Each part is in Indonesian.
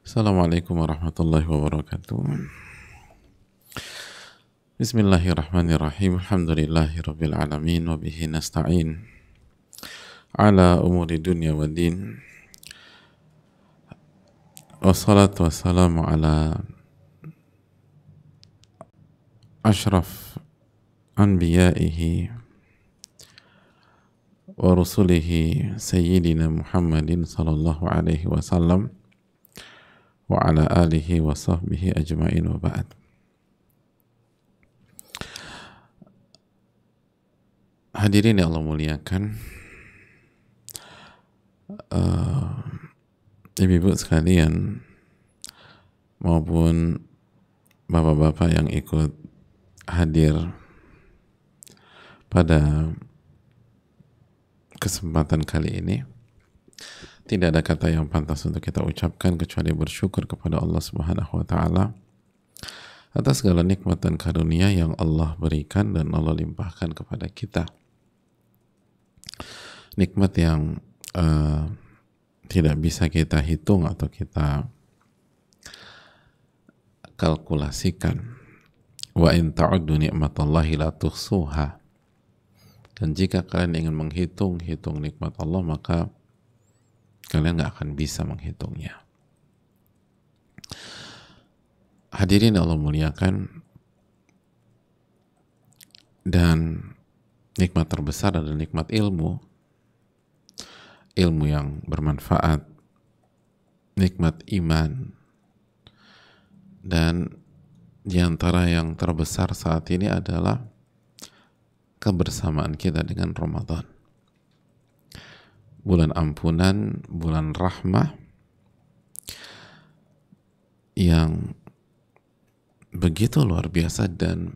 السلام عليكم ورحمة الله وبركاته بسم الله الرحمن الرحيم الحمد لله رب العالمين وبه نستعين على أمور الدنيا والدين والصلاة والسلام على أشرف أنبيائه ورسله سيدنا محمد صلى الله عليه وسلم wa ala alihi wa sahbihi ajma'in wa ba'd. Hadirin yang Allah muliakan, uh, ibu-ibu sekalian maupun bapak-bapak yang ikut hadir pada kesempatan kali ini tidak ada kata yang pantas untuk kita ucapkan kecuali bersyukur kepada Allah Subhanahu wa taala atas segala nikmat dan karunia yang Allah berikan dan Allah limpahkan kepada kita. Nikmat yang uh, tidak bisa kita hitung atau kita kalkulasikan. Wa in ta'uddu ni'matallahi la tuhsuha. Dan jika kalian ingin menghitung hitung nikmat Allah maka kalian nggak akan bisa menghitungnya. Hadirin Allah muliakan dan nikmat terbesar adalah nikmat ilmu ilmu yang bermanfaat nikmat iman dan diantara yang terbesar saat ini adalah kebersamaan kita dengan Ramadan bulan ampunan, bulan rahmah yang begitu luar biasa dan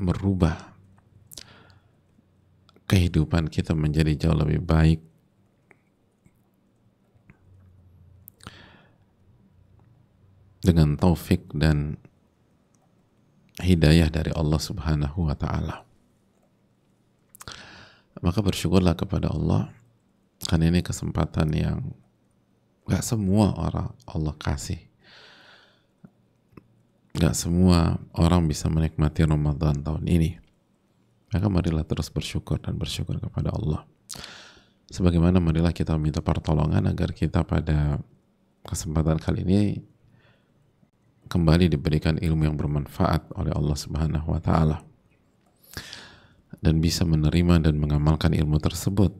merubah kehidupan kita menjadi jauh lebih baik. dengan taufik dan hidayah dari Allah Subhanahu wa taala maka bersyukurlah kepada Allah karena ini kesempatan yang gak semua orang Allah kasih gak semua orang bisa menikmati Ramadan tahun ini maka marilah terus bersyukur dan bersyukur kepada Allah sebagaimana marilah kita meminta pertolongan agar kita pada kesempatan kali ini kembali diberikan ilmu yang bermanfaat oleh Allah Subhanahu wa taala dan bisa menerima dan mengamalkan ilmu tersebut.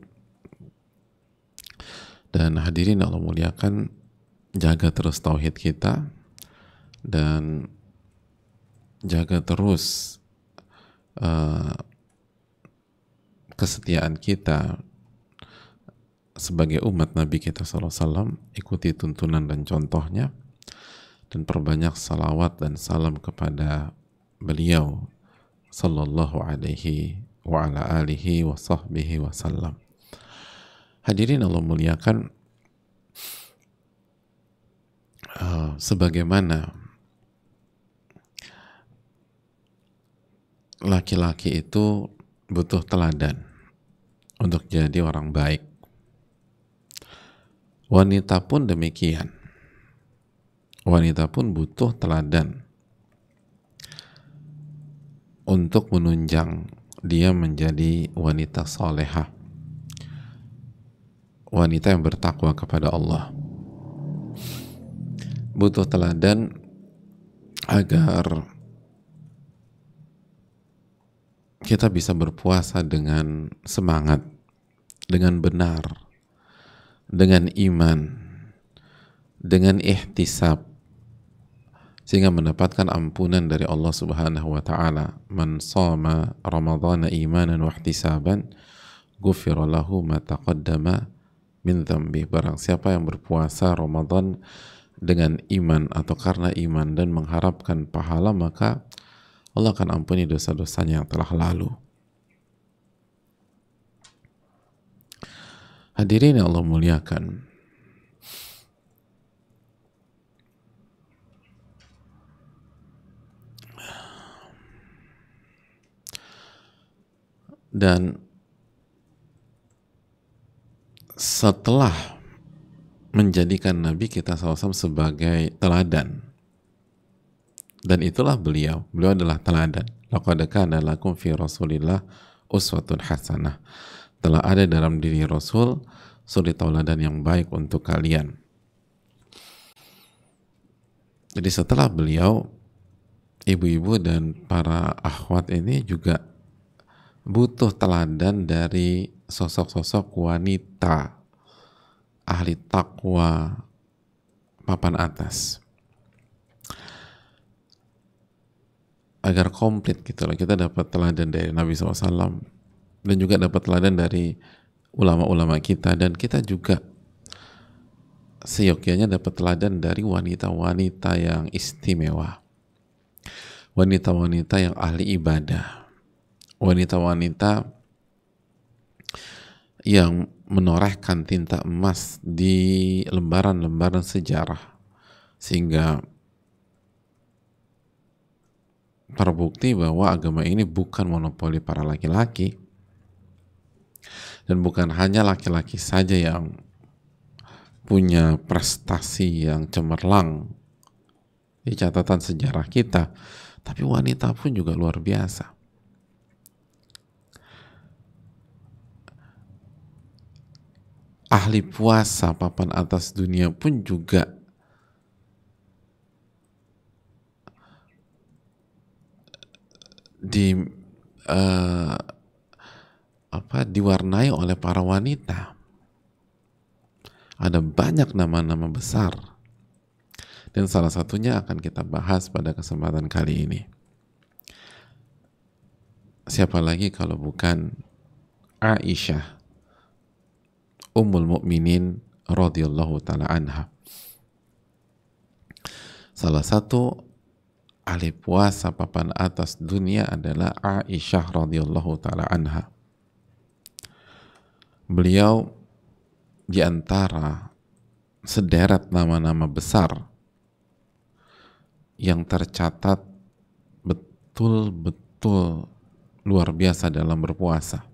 Dan hadirin Allah muliakan, jaga terus tauhid kita dan jaga terus uh, kesetiaan kita sebagai umat Nabi kita SAW ikuti tuntunan dan contohnya dan perbanyak salawat dan salam kepada beliau Sallallahu Alaihi wa ala alihi wa sahbihi wa sallam. Hadirin Allah muliakan uh, sebagaimana laki-laki itu butuh teladan untuk jadi orang baik. Wanita pun demikian. Wanita pun butuh teladan untuk menunjang dia menjadi wanita soleha wanita yang bertakwa kepada Allah butuh teladan agar kita bisa berpuasa dengan semangat dengan benar dengan iman dengan ihtisab sehingga mendapatkan ampunan dari Allah Subhanahu wa taala. Man shoma ramadhana imanan wa ihtisaban ghufira lahu ma taqaddama min dhanbi. Barang siapa yang berpuasa Ramadan dengan iman atau karena iman dan mengharapkan pahala maka Allah akan ampuni dosa-dosanya yang telah lalu. Hadirin yang Allah muliakan. Dan setelah menjadikan Nabi kita SAW sebagai teladan. Dan itulah beliau. Beliau adalah teladan. laqadakana lakum fi Rasulillah uswatun hasanah. Telah ada dalam diri Rasul suri tauladan yang baik untuk kalian. Jadi setelah beliau, ibu-ibu dan para akhwat ini juga butuh teladan dari sosok-sosok wanita ahli takwa papan atas agar komplit gitu loh kita dapat teladan dari Nabi SAW dan juga dapat teladan dari ulama-ulama kita dan kita juga seyogianya dapat teladan dari wanita-wanita yang istimewa wanita-wanita yang ahli ibadah wanita-wanita yang menorehkan tinta emas di lembaran-lembaran sejarah sehingga terbukti bahwa agama ini bukan monopoli para laki-laki dan bukan hanya laki-laki saja yang punya prestasi yang cemerlang di catatan sejarah kita tapi wanita pun juga luar biasa ahli puasa papan atas dunia pun juga di uh, apa diwarnai oleh para wanita. Ada banyak nama-nama besar. Dan salah satunya akan kita bahas pada kesempatan kali ini. Siapa lagi kalau bukan Aisyah Ummul Mukminin radhiyallahu taala anha. Salah satu ahli puasa papan atas dunia adalah Aisyah radhiyallahu taala anha. Beliau di antara sederet nama-nama besar yang tercatat betul-betul luar biasa dalam berpuasa.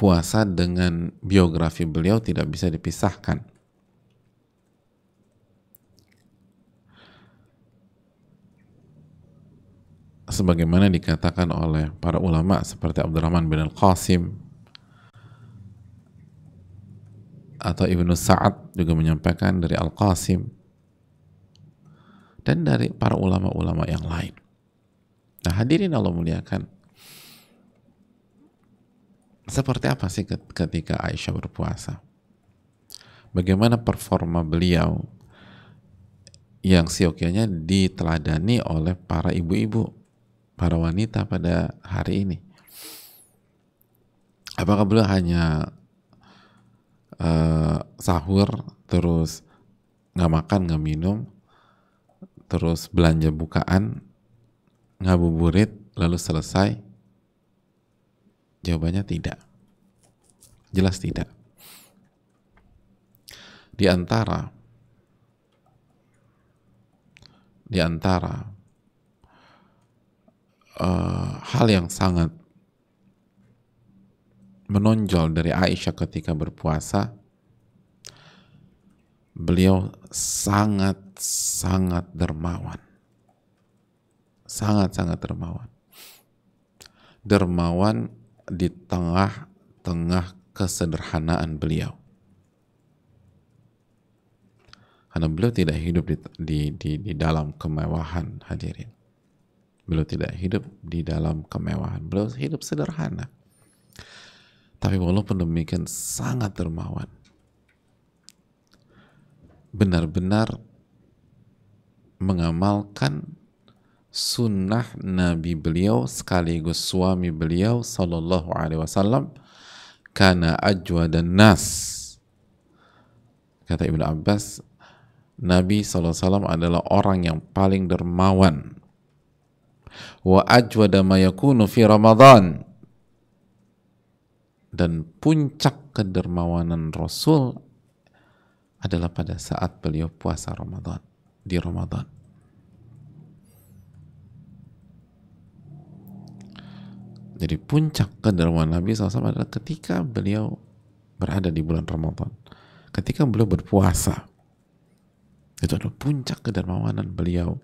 puasa dengan biografi beliau tidak bisa dipisahkan. Sebagaimana dikatakan oleh para ulama seperti Abdurrahman bin Al-Qasim atau Ibnu Sa'ad juga menyampaikan dari Al-Qasim dan dari para ulama-ulama yang lain. Nah hadirin Allah muliakan seperti apa sih ketika Aisyah berpuasa? Bagaimana performa beliau yang siokianya diteladani oleh para ibu-ibu, para wanita pada hari ini? Apakah beliau hanya uh, sahur terus nggak makan nggak minum terus belanja bukaan ngabuburit lalu selesai Jawabannya tidak. Jelas tidak. Di antara di antara uh, hal yang sangat menonjol dari Aisyah ketika berpuasa, beliau sangat-sangat dermawan. Sangat-sangat dermawan. Dermawan di tengah-tengah kesederhanaan beliau. Karena beliau tidak hidup di, di, di, di dalam kemewahan hadirin. Beliau tidak hidup di dalam kemewahan. Beliau hidup sederhana. Tapi walaupun demikian sangat dermawan. Benar-benar mengamalkan sunnah Nabi beliau sekaligus suami beliau Sallallahu Alaihi Wasallam karena ajwa dan nas kata Ibnu Abbas Nabi Sallallahu Wasallam adalah orang yang paling dermawan wa ajwa ma fi Ramadan dan puncak kedermawanan Rasul adalah pada saat beliau puasa Ramadan di Ramadan Jadi puncak kedermawan Nabi SAW adalah ketika beliau berada di bulan Ramadan. Ketika beliau berpuasa. Itu adalah puncak kedermawanan beliau.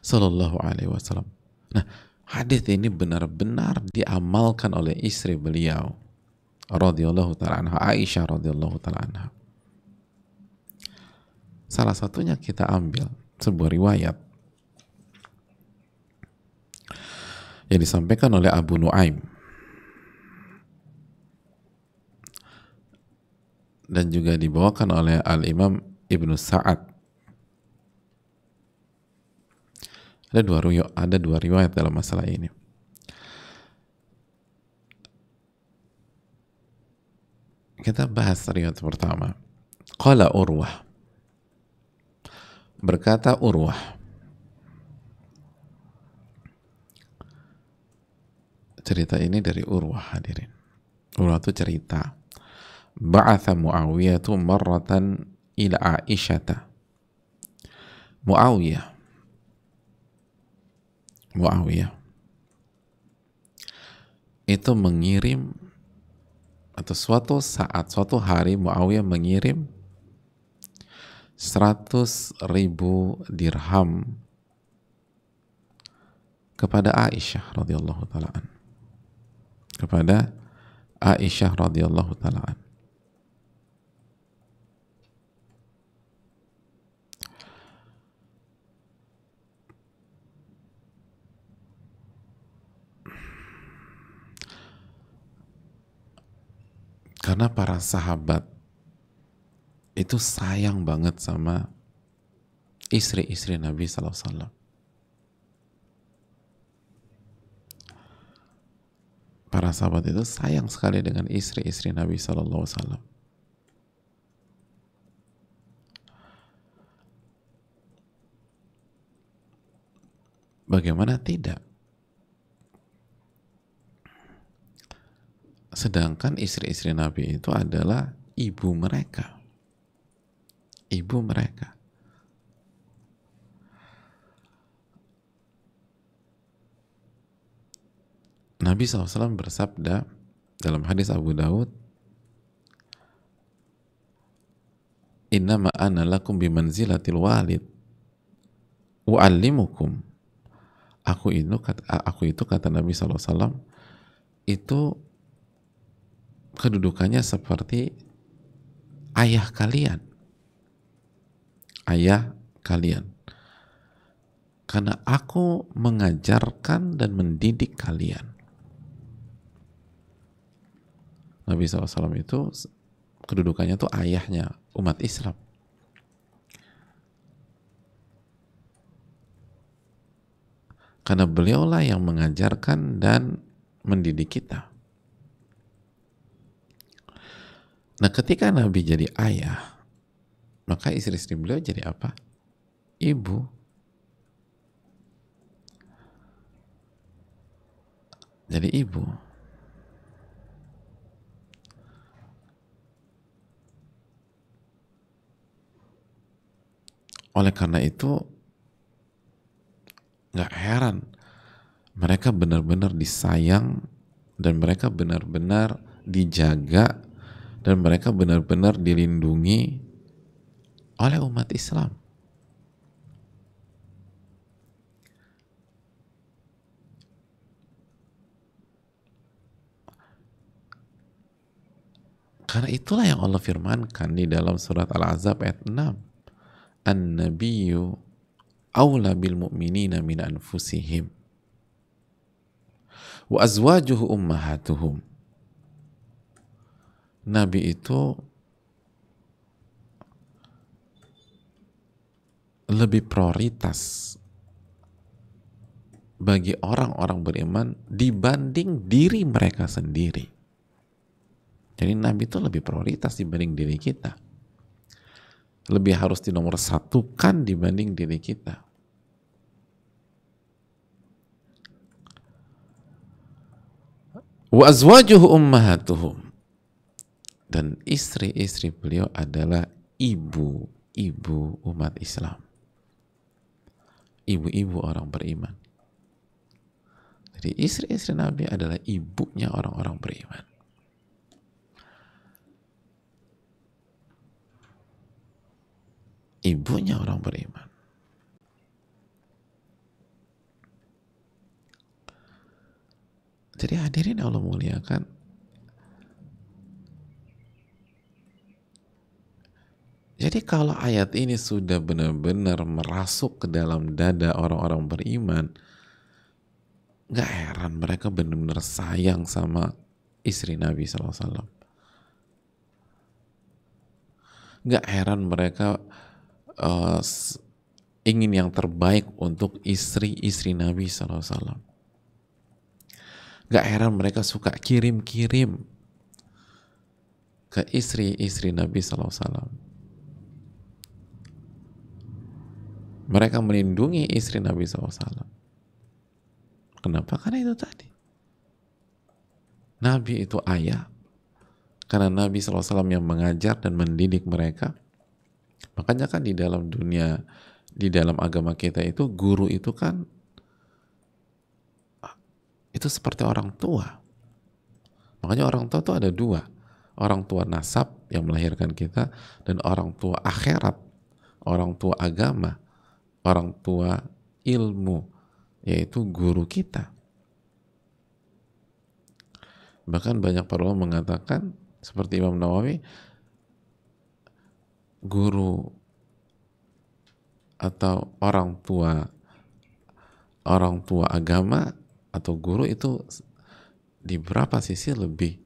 Sallallahu alaihi wasallam. Nah, hadis ini benar-benar diamalkan oleh istri beliau. Radiyallahu ta'ala anha. Aisyah radiyallahu ta'ala anha. Salah satunya kita ambil sebuah riwayat yang disampaikan oleh Abu Nuaim dan juga dibawakan oleh Al-Imam Ibnu Sa'ad ada dua riwayat, ada dua riwayat dalam masalah ini kita bahas riwayat pertama qala urwah berkata urwah cerita ini dari Urwah hadirin. Urwah itu cerita. Ba'atha Muawiyah tu marratan ila Aisyata. Muawiyah. Muawiyah. Itu mengirim atau suatu saat, suatu hari Muawiyah mengirim 100 ribu dirham kepada Aisyah radhiyallahu taalaan kepada Aisyah radhiyallahu taala Karena para sahabat itu sayang banget sama istri-istri Nabi Sallallahu Alaihi Wasallam. para sahabat itu sayang sekali dengan istri-istri Nabi saw. Bagaimana tidak? Sedangkan istri-istri Nabi itu adalah ibu mereka. Ibu mereka. Nabi SAW bersabda dalam hadis Abu Daud, Innama ana lakum bimanzilatil walid u'allimukum. Aku itu, aku itu kata Nabi SAW, itu kedudukannya seperti ayah kalian. Ayah kalian. Karena aku mengajarkan dan mendidik kalian. Nabi SAW itu kedudukannya tuh ayahnya umat Islam. Karena beliaulah yang mengajarkan dan mendidik kita. Nah ketika Nabi jadi ayah, maka istri-istri beliau jadi apa? Ibu. Jadi ibu. Oleh karena itu, nggak heran mereka benar-benar disayang dan mereka benar-benar dijaga dan mereka benar-benar dilindungi oleh umat Islam. Karena itulah yang Allah firmankan di dalam surat Al-Azab ayat 6 an-nabiyyu awla bil mu'minina min anfusihim wa azwajuhu ummahatuhum Nabi itu lebih prioritas bagi orang-orang beriman dibanding diri mereka sendiri. Jadi Nabi itu lebih prioritas dibanding diri kita lebih harus dinomor satukan dibanding diri kita. Wa ummahatuhum. Dan istri-istri beliau adalah ibu-ibu umat Islam. Ibu-ibu orang beriman. Jadi istri-istri Nabi adalah ibunya orang-orang beriman. ibunya orang beriman. Jadi hadirin Allah muliakan, Jadi kalau ayat ini sudah benar-benar merasuk ke dalam dada orang-orang beriman, nggak heran mereka benar-benar sayang sama istri Nabi SAW. Nggak heran mereka uh, ingin yang terbaik untuk istri-istri Nabi SAW. Gak heran mereka suka kirim-kirim ke istri-istri Nabi SAW. Mereka melindungi istri Nabi SAW. Kenapa? Karena itu tadi. Nabi itu ayah. Karena Nabi SAW yang mengajar dan mendidik mereka. Makanya kan di dalam dunia, di dalam agama kita itu guru itu kan itu seperti orang tua. Makanya orang tua itu ada dua. Orang tua nasab yang melahirkan kita dan orang tua akhirat, orang tua agama, orang tua ilmu, yaitu guru kita. Bahkan banyak para ulama mengatakan seperti Imam Nawawi, guru atau orang tua orang tua agama atau guru itu di berapa sisi lebih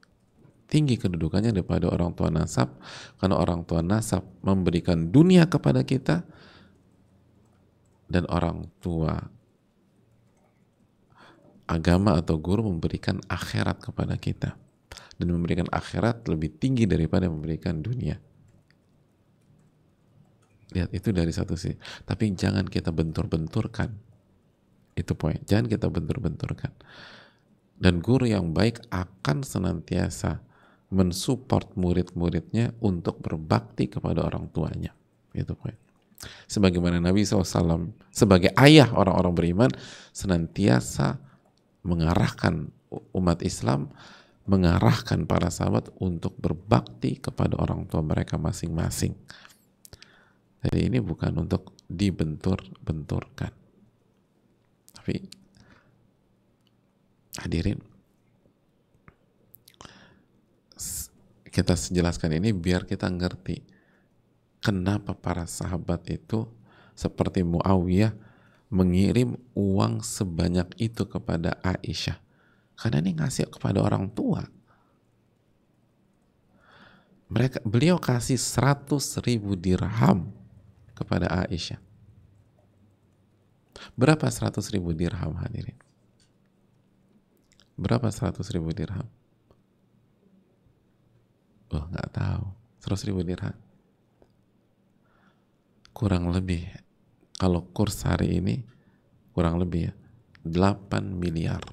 tinggi kedudukannya daripada orang tua nasab karena orang tua nasab memberikan dunia kepada kita dan orang tua agama atau guru memberikan akhirat kepada kita dan memberikan akhirat lebih tinggi daripada memberikan dunia lihat ya, itu dari satu sisi tapi jangan kita bentur-benturkan itu poin jangan kita bentur-benturkan dan guru yang baik akan senantiasa mensupport murid-muridnya untuk berbakti kepada orang tuanya itu poin sebagaimana Nabi SAW sebagai ayah orang-orang beriman senantiasa mengarahkan umat Islam mengarahkan para sahabat untuk berbakti kepada orang tua mereka masing-masing jadi ini bukan untuk dibentur-benturkan. Tapi hadirin, kita sejelaskan ini biar kita ngerti kenapa para sahabat itu seperti Muawiyah mengirim uang sebanyak itu kepada Aisyah. Karena ini ngasih kepada orang tua. Mereka, beliau kasih 100 ribu dirham kepada Aisyah. Berapa 100 ribu dirham hadirin? Berapa 100 ribu dirham? Oh, nggak tahu. 100 ribu dirham. Kurang lebih, kalau kurs hari ini, kurang lebih ya, 8 miliar.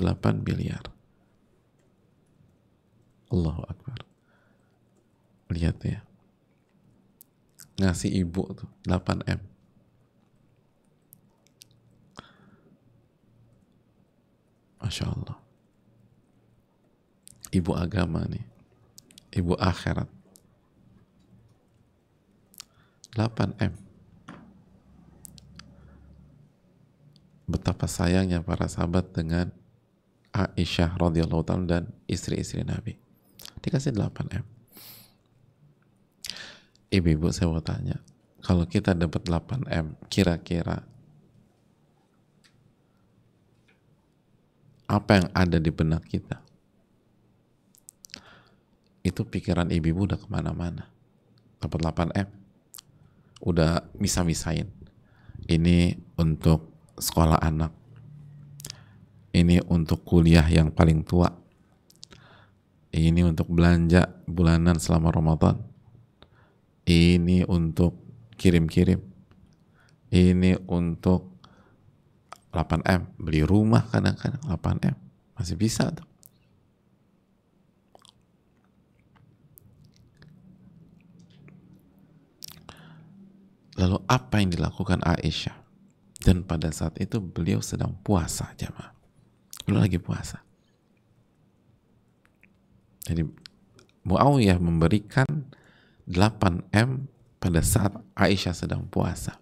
8 miliar. Allahu Akbar. Lihat ya ngasih ibu tuh 8M Masya Allah ibu agama nih ibu akhirat 8M betapa sayangnya para sahabat dengan Aisyah radhiyallahu dan istri-istri Nabi dikasih 8M Ibu-ibu saya mau tanya, kalau kita dapat 8M, kira-kira apa yang ada di benak kita? Itu pikiran ibu-ibu udah kemana-mana. Dapat 8M. Udah misah misain Ini untuk sekolah anak. Ini untuk kuliah yang paling tua. Ini untuk belanja bulanan selama Ramadan ini untuk kirim-kirim ini untuk 8M beli rumah kadang-kadang 8M masih bisa tuh Lalu apa yang dilakukan Aisyah? Dan pada saat itu beliau sedang puasa jemaah, Beliau lagi puasa. Jadi Muawiyah memberikan 8M pada saat Aisyah sedang puasa.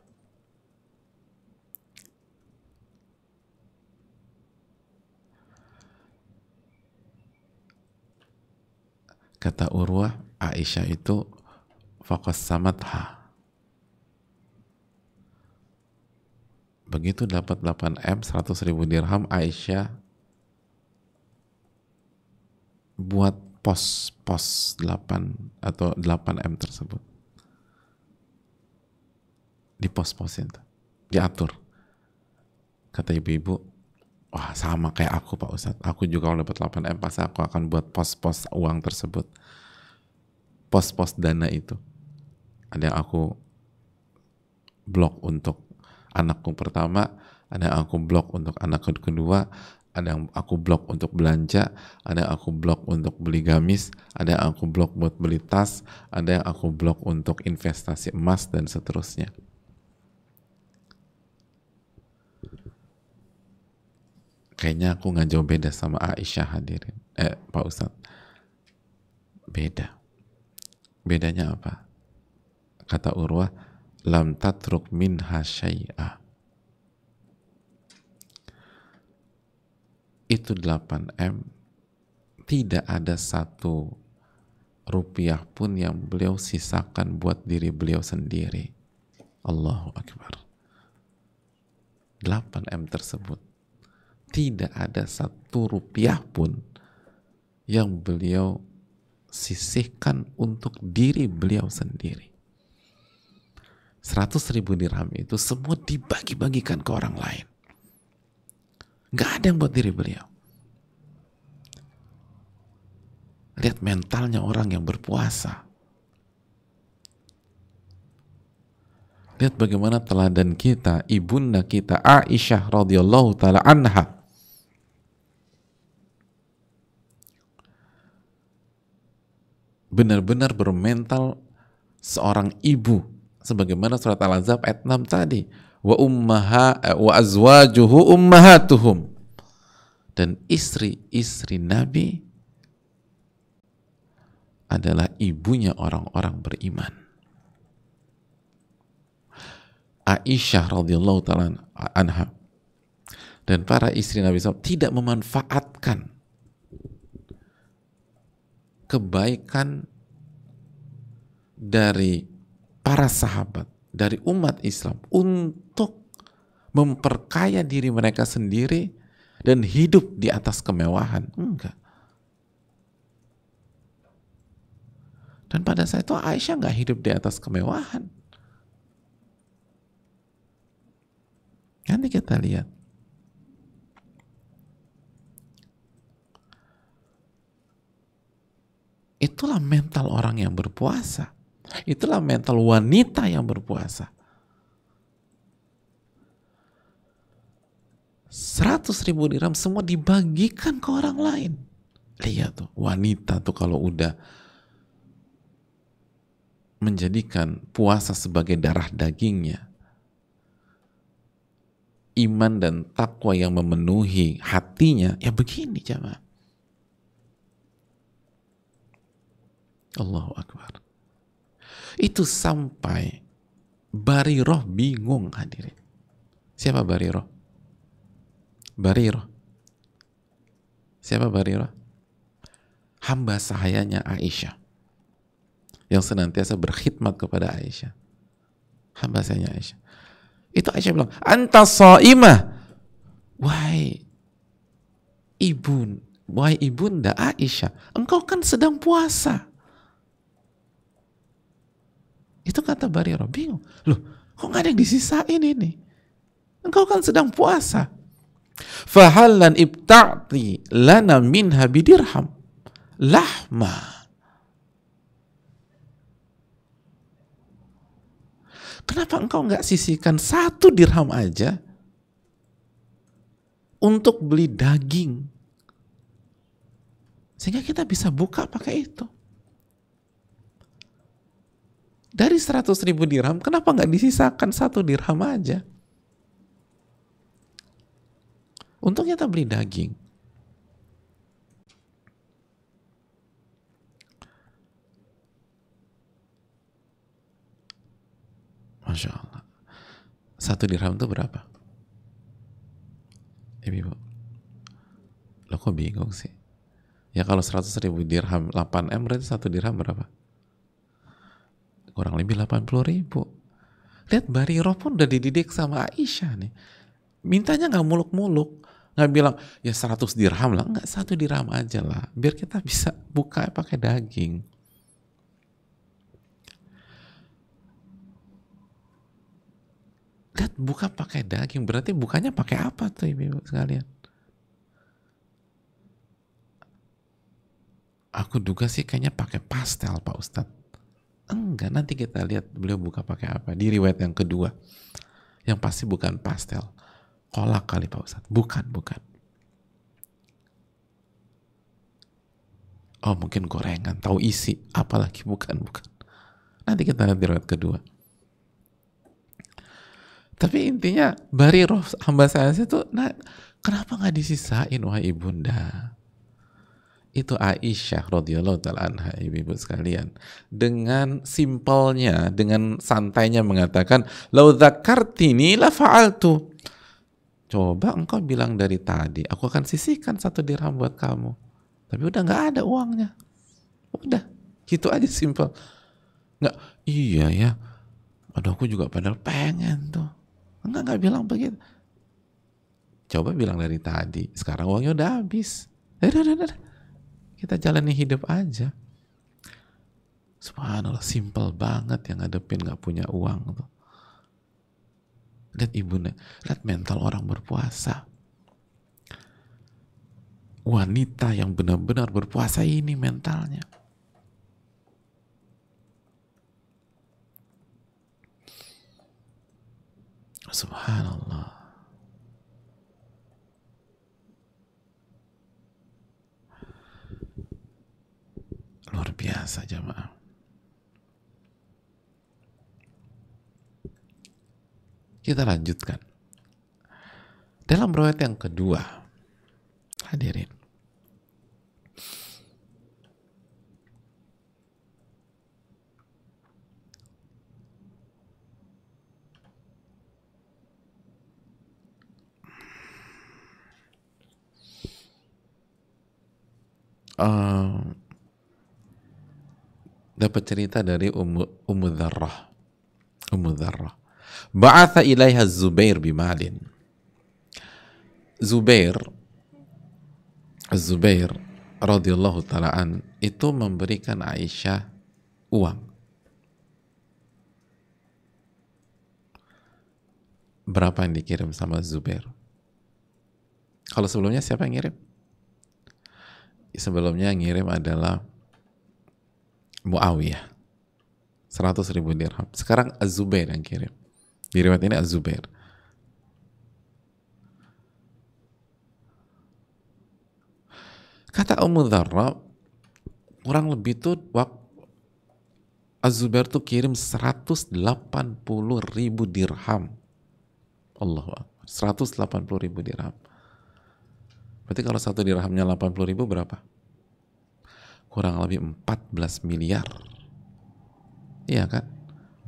Kata Urwah, Aisyah itu fokus samatha. Begitu dapat 8M, 100 ribu dirham, Aisyah buat pos-pos 8 atau 8M tersebut. di pos pos itu Diatur. Kata ibu-ibu, wah sama kayak aku Pak Ustadz. Aku juga kalau dapat 8M pasti aku akan buat pos-pos uang tersebut. Pos-pos dana itu. Ada yang aku blok untuk anakku pertama, ada yang aku blok untuk anakku kedua, ada yang aku blok untuk belanja, ada yang aku blok untuk beli gamis, ada yang aku blok buat beli tas, ada yang aku blok untuk investasi emas dan seterusnya. Kayaknya aku nggak jauh beda sama Aisyah hadirin, eh Pak Ustadz. Beda. Bedanya apa? Kata Urwah, lam tatruk min hasyai'ah. itu 8M tidak ada satu rupiah pun yang beliau sisakan buat diri beliau sendiri. Allahu Akbar. 8M tersebut. Tidak ada satu rupiah pun yang beliau sisihkan untuk diri beliau sendiri. 100 ribu dirham itu semua dibagi-bagikan ke orang lain. Gak ada yang buat diri beliau. Lihat mentalnya orang yang berpuasa. Lihat bagaimana teladan kita, ibunda kita Aisyah radhiyallahu taala anha. Benar-benar bermental seorang ibu sebagaimana surat Al-Azab ayat 6 tadi wa ummaha eh, wa azwajuhu ummahatuhum dan istri-istri Nabi adalah ibunya orang-orang beriman. Aisyah radhiyallahu taala anha dan para istri Nabi SAW tidak memanfaatkan kebaikan dari para sahabat, dari umat Islam untuk memperkaya diri mereka sendiri dan hidup di atas kemewahan. Hmm. Enggak. Dan pada saat itu Aisyah nggak hidup di atas kemewahan. Nanti kita lihat. Itulah mental orang yang berpuasa. Itulah mental wanita yang berpuasa. 100 ribu dirham semua dibagikan ke orang lain. Lihat tuh, wanita tuh kalau udah menjadikan puasa sebagai darah dagingnya, iman dan takwa yang memenuhi hatinya, ya begini coba. Allahu Akbar. Itu sampai Bariroh bingung hadirin. Siapa Bariroh? Barirah. Siapa Barirah? Hamba sahayanya Aisyah. Yang senantiasa berkhidmat kepada Aisyah. Hamba sahayanya Aisyah. Itu Aisyah bilang, Anta so'imah. Wahai ibun, wahai ibunda Aisyah, engkau kan sedang puasa. Itu kata Barirah. bingung. Loh, kok gak ada yang disisain ini? Engkau kan sedang puasa. Fahalan ibta'ti lana minha bidirham. Lahma. Kenapa engkau nggak sisihkan satu dirham aja untuk beli daging? Sehingga kita bisa buka pakai itu. Dari seratus ribu dirham, kenapa nggak disisakan satu dirham aja? Untungnya kita beli daging. Masya Allah. Satu dirham itu berapa? Ibu, ibu. lo kok bingung sih? Ya kalau 100 ribu dirham 8M berarti satu dirham berapa? Kurang lebih 80 ribu. Lihat roh pun udah dididik sama Aisyah nih. Mintanya gak muluk-muluk nggak bilang ya 100 dirham lah nggak satu dirham aja lah biar kita bisa buka pakai daging Lihat buka pakai daging berarti bukanya pakai apa tuh ibu sekalian aku duga sih kayaknya pakai pastel Pak Ustadz enggak nanti kita lihat beliau buka pakai apa di riwayat yang kedua yang pasti bukan pastel kolak kali Pak Ustadz. Bukan, bukan. Oh mungkin gorengan, tahu isi, apalagi bukan, bukan. Nanti kita lihat di riwayat kedua. Tapi intinya bari roh hamba saya itu, nah, kenapa nggak disisain wahai ibunda? Itu Aisyah radhiyallahu taala anha ibu-ibu sekalian dengan simpelnya dengan santainya mengatakan lau zakartini la fa'altu Coba engkau bilang dari tadi, aku akan sisihkan satu dirham buat kamu. Tapi udah nggak ada uangnya. Udah, gitu aja simpel. Nggak, iya ya. Aduh aku juga padahal pengen tuh. Enggak, nggak bilang begitu. Coba bilang dari tadi, sekarang uangnya udah habis. Eh, udah, udah, udah. Kita jalani hidup aja. Subhanallah, simple banget yang ngadepin nggak punya uang tuh Lihat ibunya, lihat mental orang berpuasa. Wanita yang benar-benar berpuasa ini mentalnya. Subhanallah. Luar biasa jamaah. Kita lanjutkan. Dalam riwayat yang kedua, hadirin. Uh, dapat cerita dari Ummu Ummu Dzarrah Ummu Dzarrah Ba'atha ilaiha Zubair bimalin. Zubair Zubair radhiyallahu taalaan itu memberikan Aisyah uang. Berapa yang dikirim sama Zubair? Kalau sebelumnya siapa yang ngirim? Sebelumnya yang ngirim adalah Muawiyah. 100 ribu dirham. Sekarang Zubair yang kirim. Di riwayat ini Az-Zubair. Kata Ummu Dharra, kurang lebih tuh waktu Az-Zubair tuh kirim 180 ribu dirham. Allah Akbar. 180 ribu dirham. Berarti kalau satu dirhamnya 80 ribu berapa? Kurang lebih 14 miliar. Iya kan?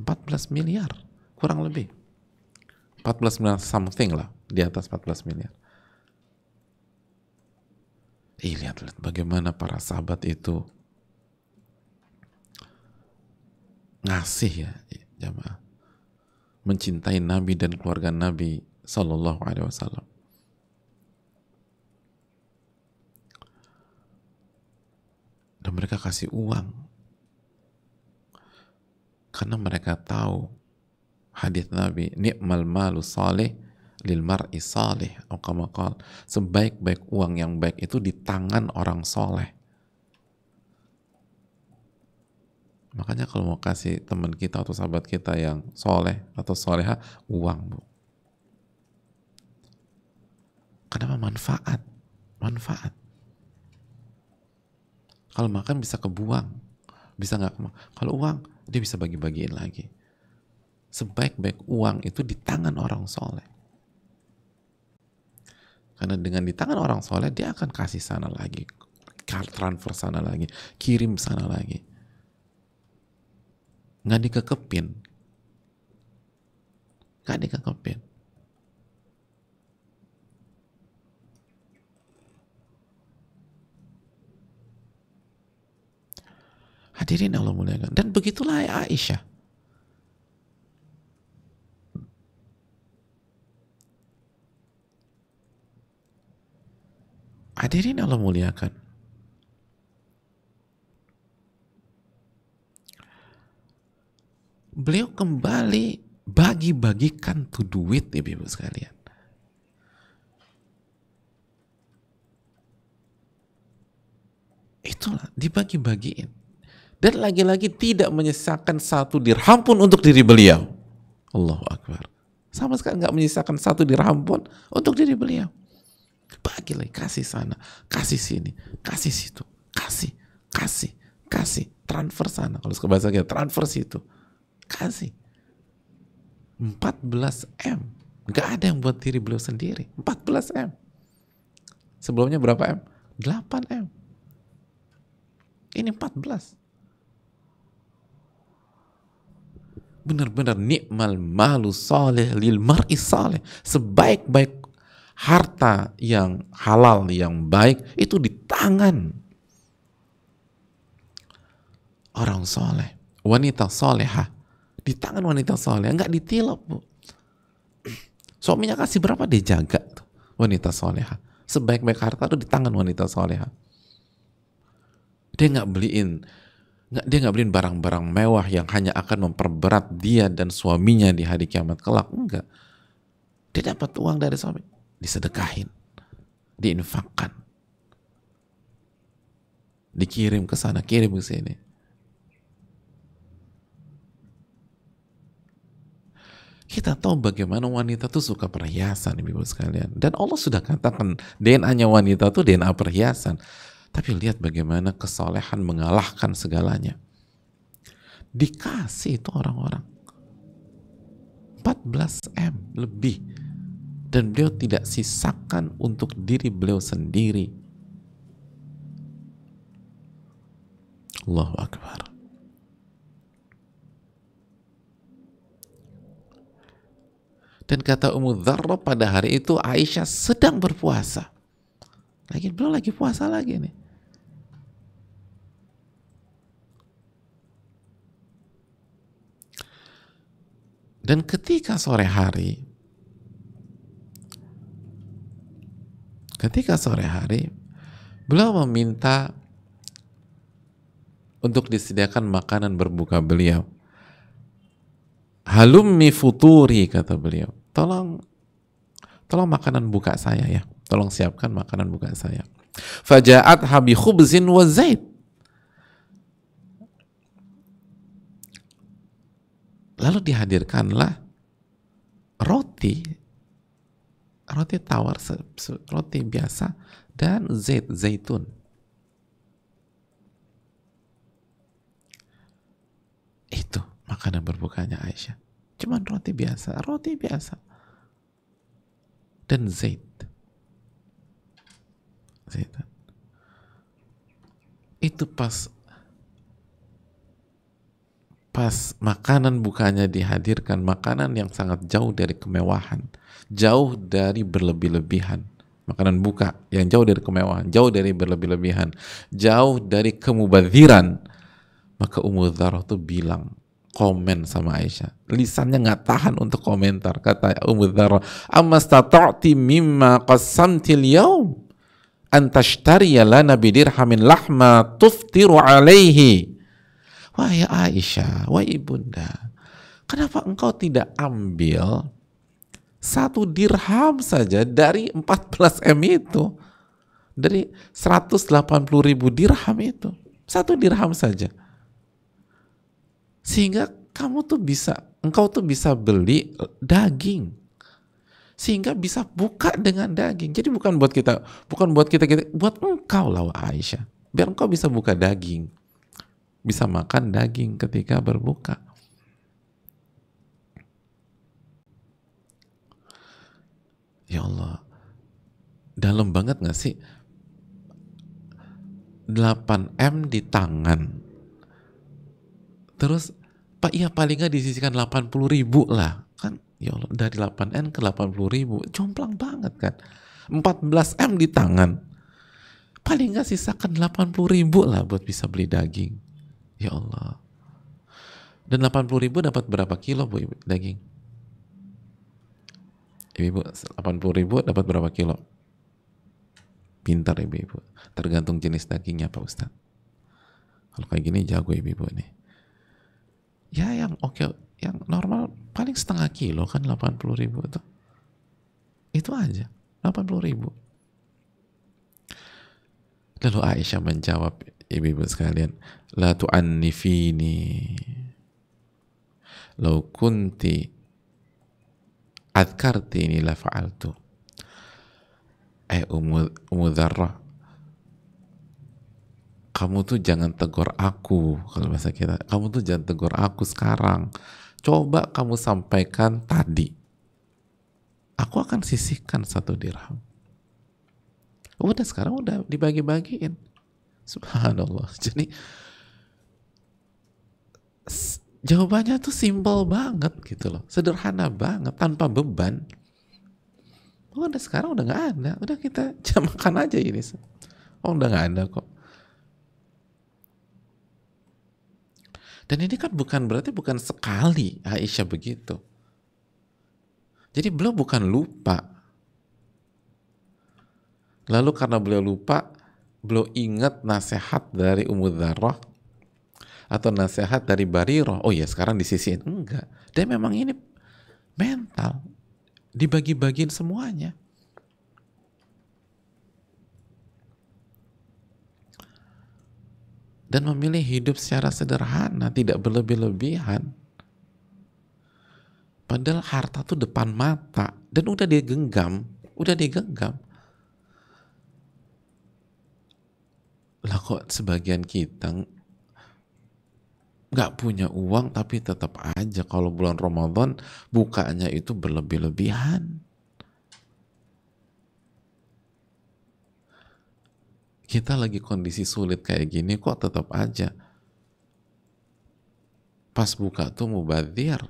14 miliar kurang lebih 14 miliar something lah di atas 14 miliar Ih, lihat, lihat bagaimana para sahabat itu ngasih ya jamaah mencintai Nabi dan keluarga Nabi Sallallahu Alaihi Wasallam dan mereka kasih uang karena mereka tahu hadis Nabi nikmal malu salih lil mar'i salih sebaik-baik uang yang baik itu di tangan orang soleh makanya kalau mau kasih teman kita atau sahabat kita yang soleh atau soleha uang bu kenapa manfaat manfaat kalau makan bisa kebuang bisa nggak kalau uang dia bisa bagi-bagiin lagi sebaik-baik uang itu di tangan orang soleh. Karena dengan di tangan orang soleh, dia akan kasih sana lagi, transfer sana lagi, kirim sana lagi. Nggak dikekepin. Nggak dikekepin. Hadirin Allah muliakan. Dan begitulah Aisyah Hadirin Allah muliakan. Beliau kembali bagi-bagikan tuh duit ibu-ibu sekalian. Itulah dibagi-bagiin. Dan lagi-lagi tidak menyisakan satu dirham pun untuk diri beliau. Allahu Akbar. Sama sekali nggak menyisakan satu dirham pun untuk diri beliau bagi lagi kasih sana kasih sini kasih situ kasih kasih kasih transfer sana kalau suka bahasa kita transfer situ kasih 14 m nggak ada yang buat diri beliau sendiri 14 m sebelumnya berapa m 8 m ini 14 benar-benar nikmal malu soleh lil mar'i soleh sebaik-baik harta yang halal, yang baik itu di tangan orang soleh, wanita soleha, di tangan wanita soleh, nggak ditilap bu. Suaminya kasih berapa dia jaga tuh, wanita soleha. Sebaik-baik harta itu di tangan wanita soleha. Dia nggak beliin, nggak dia nggak beliin barang-barang mewah yang hanya akan memperberat dia dan suaminya di hari kiamat kelak. Enggak. Dia dapat uang dari suami disedekahin, diinfakkan, dikirim ke sana, kirim ke sini. Kita tahu bagaimana wanita tuh suka perhiasan, ibu-ibu sekalian. Dan Allah sudah katakan DNA-nya wanita tuh DNA perhiasan. Tapi lihat bagaimana kesolehan mengalahkan segalanya. Dikasih itu orang-orang. 14M lebih dan beliau tidak sisakan untuk diri beliau sendiri. Allahu Akbar. Dan kata Ummu Dharra pada hari itu Aisyah sedang berpuasa. Lagi beliau lagi puasa lagi nih. Dan ketika sore hari, Ketika sore hari, beliau meminta untuk disediakan makanan berbuka beliau. Halummi futuri kata beliau. Tolong tolong makanan buka saya ya. Tolong siapkan makanan buka saya. Fajaat habi khubzin wa Lalu dihadirkanlah roti roti tawar, roti biasa, dan zait, zaitun. Itu makanan berbukanya Aisyah. Cuman roti biasa, roti biasa. Dan zait. Zaitun. Itu pas pas makanan bukanya dihadirkan makanan yang sangat jauh dari kemewahan jauh dari berlebih-lebihan makanan buka yang jauh dari kemewahan jauh dari berlebih-lebihan jauh dari kemubaziran maka Ummu Dzarah tuh bilang komen sama Aisyah. Lisannya nggak tahan untuk komentar. Kata Ummu Dzarah, "Amma stata'ti mimma qasamti al-yawm an tashtariya lana bidirhamin lahma tuftiru alaihi." Wahai Aisyah, wahai Ibunda, kenapa engkau tidak ambil satu dirham saja dari 14M itu dari 180 ribu dirham itu satu dirham saja sehingga kamu tuh bisa engkau tuh bisa beli daging sehingga bisa buka dengan daging jadi bukan buat kita bukan buat kita kita buat engkau lah Aisyah biar engkau bisa buka daging bisa makan daging ketika berbuka ya Allah dalam banget gak sih 8M di tangan terus Pak iya paling gak disisikan 80 ribu lah kan ya Allah dari 8N ke 80 ribu jomplang banget kan 14M di tangan paling nggak sisakan 80 ribu lah buat bisa beli daging. Ya Allah. Dan 80 ribu dapat berapa kilo bu daging? ibu-ibu 80 ribu dapat berapa kilo pintar ibu-ibu tergantung jenis dagingnya Pak Ustaz. kalau kayak gini jago ibu-ibu nih ya yang oke okay, yang normal paling setengah kilo kan 80 ribu itu itu aja 80 ribu lalu Aisyah menjawab ibu-ibu sekalian la tu'annifini lau kunti ini la fa'altu eh umu, umu dharra kamu tuh jangan tegur aku kalau bahasa kita kamu tuh jangan tegur aku sekarang coba kamu sampaikan tadi aku akan sisihkan satu dirham udah sekarang udah dibagi-bagiin subhanallah jadi jawabannya tuh simple banget gitu loh sederhana banget tanpa beban oh udah sekarang udah nggak ada udah kita jamakan aja ini oh udah nggak ada kok dan ini kan bukan berarti bukan sekali Aisyah begitu jadi beliau bukan lupa lalu karena beliau lupa beliau ingat nasihat dari Ummu Dzarrah atau nasihat dari Bariroh. Oh ya sekarang di sisi Enggak. Dia memang ini mental. Dibagi-bagiin semuanya. Dan memilih hidup secara sederhana, tidak berlebih-lebihan. Padahal harta tuh depan mata dan udah digenggam, udah digenggam. Lah kok sebagian kita nggak punya uang tapi tetap aja kalau bulan Ramadan bukanya itu berlebih-lebihan. Kita lagi kondisi sulit kayak gini kok tetap aja pas buka tuh mubazir.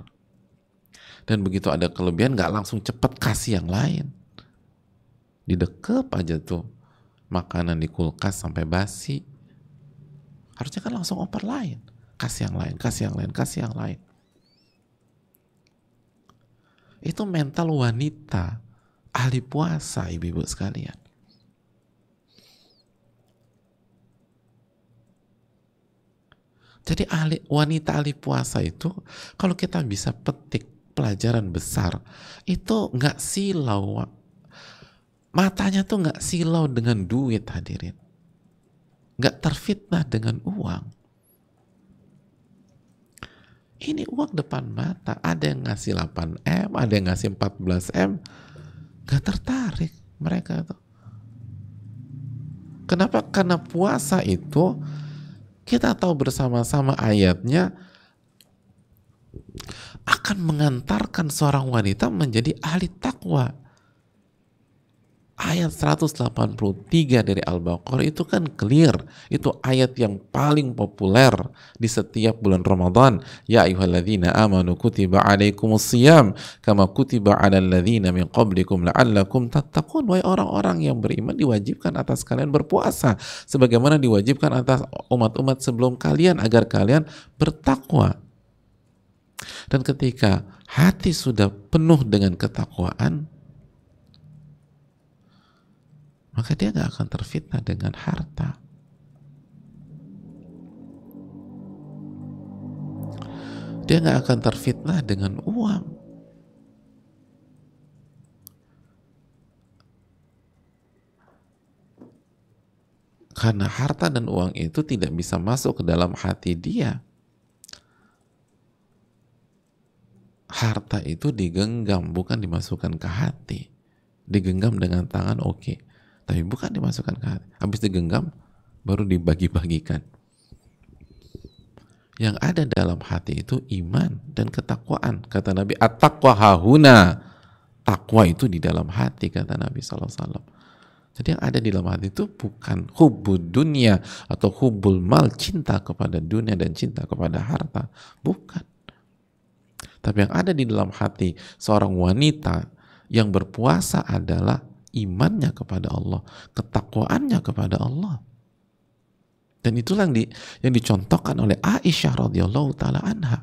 Dan begitu ada kelebihan nggak langsung cepet kasih yang lain. Didekep aja tuh makanan di kulkas sampai basi. Harusnya kan langsung oper lain kasih yang lain, kasih yang lain, kasih yang lain. Itu mental wanita ahli puasa ibu-ibu sekalian. Jadi ahli, wanita ahli puasa itu kalau kita bisa petik pelajaran besar itu nggak silau matanya tuh nggak silau dengan duit hadirin nggak terfitnah dengan uang ini uang depan mata. Ada yang ngasih 8M, ada yang ngasih 14M. Gak tertarik mereka tuh. Kenapa? Karena puasa itu kita tahu bersama-sama ayatnya akan mengantarkan seorang wanita menjadi ahli takwa ayat 183 dari Al-Baqarah itu kan clear. Itu ayat yang paling populer di setiap bulan Ramadan. Ya ayyuhalladzina amanu kutiba alaikumus siyam kama kutiba alal ladzina min qablikum la'allakum tattaqun. Wahai orang-orang yang beriman diwajibkan atas kalian berpuasa sebagaimana diwajibkan atas umat-umat sebelum kalian agar kalian bertakwa. Dan ketika hati sudah penuh dengan ketakwaan, maka dia nggak akan terfitnah dengan harta. Dia nggak akan terfitnah dengan uang. Karena harta dan uang itu tidak bisa masuk ke dalam hati dia. Harta itu digenggam, bukan dimasukkan ke hati. Digenggam dengan tangan, oke. Okay tapi bukan dimasukkan ke hati habis digenggam baru dibagi-bagikan yang ada dalam hati itu iman dan ketakwaan kata Nabi at-taqwa hahuna takwa itu di dalam hati kata Nabi saw. Jadi yang ada di dalam hati itu bukan hubul dunia atau hubul mal cinta kepada dunia dan cinta kepada harta, bukan. Tapi yang ada di dalam hati seorang wanita yang berpuasa adalah imannya kepada Allah, ketakwaannya kepada Allah. Dan itulah yang, di, yang dicontohkan oleh Aisyah radhiyallahu taala anha.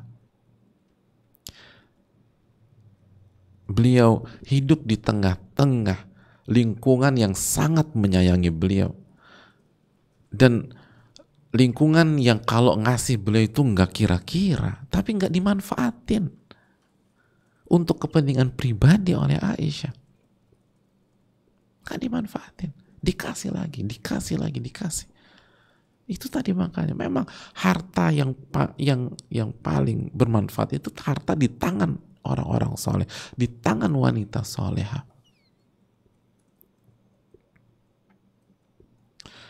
Beliau hidup di tengah-tengah lingkungan yang sangat menyayangi beliau. Dan lingkungan yang kalau ngasih beliau itu nggak kira-kira, tapi nggak dimanfaatin untuk kepentingan pribadi oleh Aisyah tadi dimanfaatin dikasih lagi dikasih lagi dikasih itu tadi makanya memang harta yang yang yang paling bermanfaat itu harta di tangan orang-orang soleh di tangan wanita soleha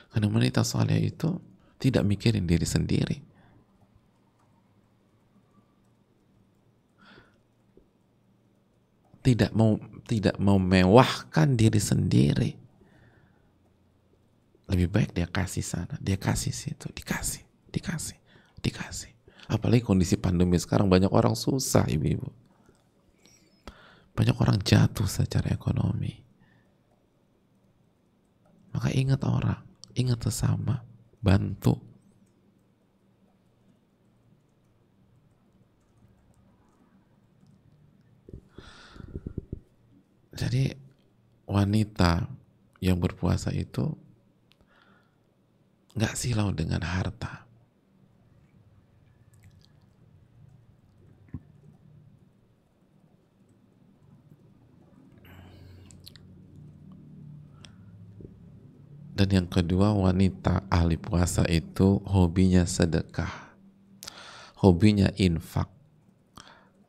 karena wanita soleh itu tidak mikirin diri sendiri tidak mau tidak memewahkan diri sendiri. Lebih baik dia kasih sana, dia kasih situ, dikasih, dikasih, dikasih. Apalagi kondisi pandemi sekarang banyak orang susah ibu-ibu. Banyak orang jatuh secara ekonomi. Maka ingat orang, ingat sesama, bantu. Jadi wanita yang berpuasa itu nggak silau dengan harta. Dan yang kedua wanita ahli puasa itu hobinya sedekah. Hobinya infak.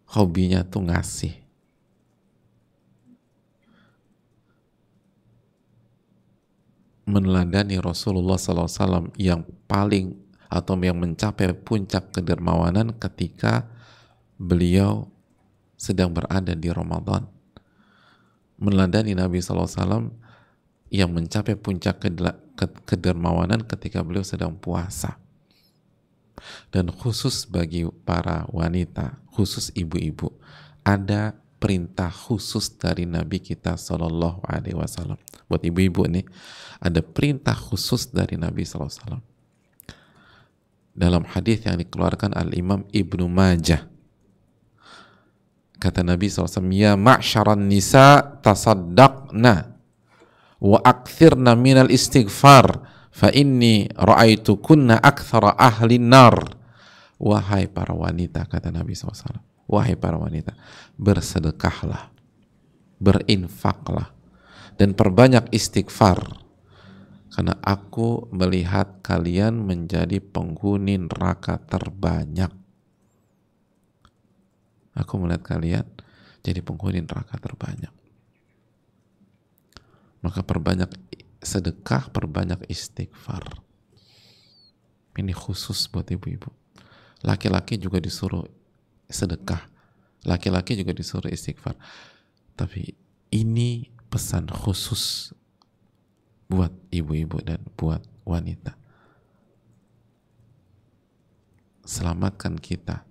Hobinya tuh ngasih. meneladani Rasulullah SAW yang paling atau yang mencapai puncak kedermawanan ketika beliau sedang berada di Ramadan. Meneladani Nabi SAW yang mencapai puncak kedermawanan ketika beliau sedang puasa. Dan khusus bagi para wanita, khusus ibu-ibu, ada perintah khusus dari Nabi kita Shallallahu Alaihi Wasallam. Buat ibu-ibu nih, ada perintah khusus dari Nabi Shallallahu Alaihi Wasallam. Dalam hadis yang dikeluarkan Al Imam Ibnu Majah, kata Nabi Alaihi Wasallam Ya ma'syaran nisa tasaddaqna wa akthirna minal istighfar fa inni ra'aitu kunna akthara ahli nar. Wahai para wanita, kata Nabi SAW Wahai para wanita, bersedekahlah, berinfaklah, dan perbanyak istighfar. Karena aku melihat kalian menjadi penghuni neraka terbanyak. Aku melihat kalian jadi penghuni neraka terbanyak. Maka perbanyak sedekah, perbanyak istighfar. Ini khusus buat ibu-ibu. Laki-laki juga disuruh sedekah. Laki-laki juga disuruh istighfar. Tapi ini pesan khusus buat ibu-ibu dan buat wanita. Selamatkan kita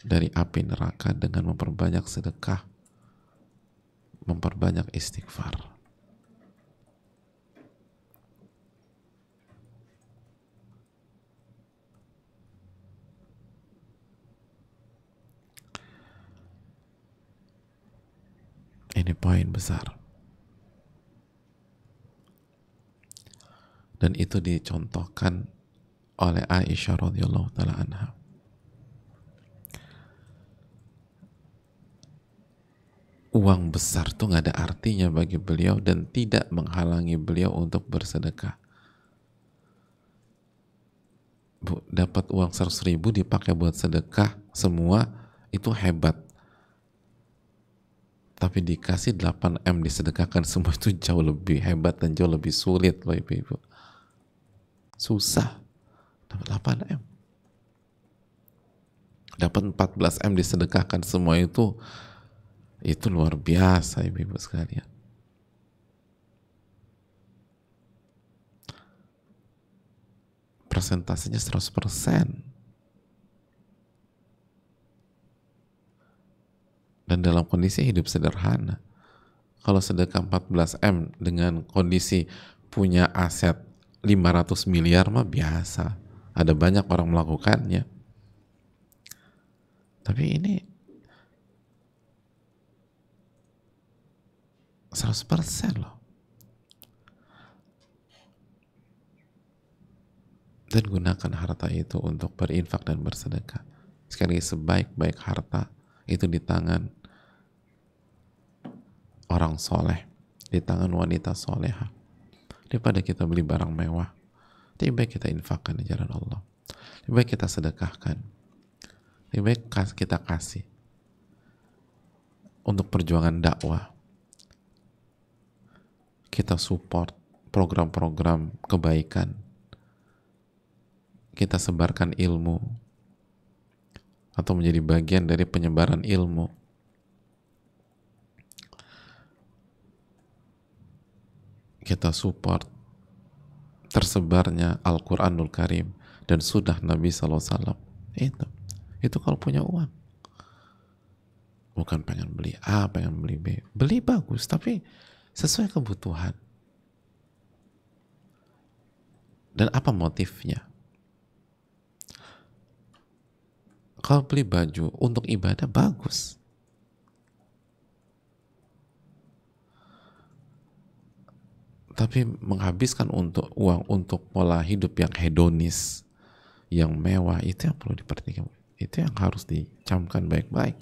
dari api neraka dengan memperbanyak sedekah, memperbanyak istighfar. Ini poin besar. Dan itu dicontohkan oleh Aisyah radhiyallahu taala anha. uang besar tuh nggak ada artinya bagi beliau dan tidak menghalangi beliau untuk bersedekah. Bu, dapat uang seratus ribu dipakai buat sedekah semua itu hebat tapi dikasih 8M disedekahkan semua itu jauh lebih hebat dan jauh lebih sulit loh ibu-ibu susah dapat 8M dapat 14M disedekahkan semua itu itu luar biasa ibu-ibu sekalian persentasenya 100% dan dalam kondisi hidup sederhana. Kalau sedekah 14M dengan kondisi punya aset 500 miliar mah biasa. Ada banyak orang melakukannya. Tapi ini 100% loh. Dan gunakan harta itu untuk berinfak dan bersedekah. Sekali sebaik-baik harta itu di tangan orang soleh, di tangan wanita soleha. Daripada kita beli barang mewah, lebih baik kita infakkan di jalan Allah. Lebih baik kita sedekahkan. Lebih baik kita kasih untuk perjuangan dakwah. Kita support program-program kebaikan. Kita sebarkan ilmu atau menjadi bagian dari penyebaran ilmu kita support tersebarnya Al-Quranul Karim dan sudah Nabi SAW itu itu kalau punya uang bukan pengen beli A pengen beli B beli bagus tapi sesuai kebutuhan dan apa motifnya kalau beli baju untuk ibadah bagus tapi menghabiskan untuk uang untuk pola hidup yang hedonis, yang mewah itu yang perlu diperhatikan. Itu yang harus dicamkan baik-baik.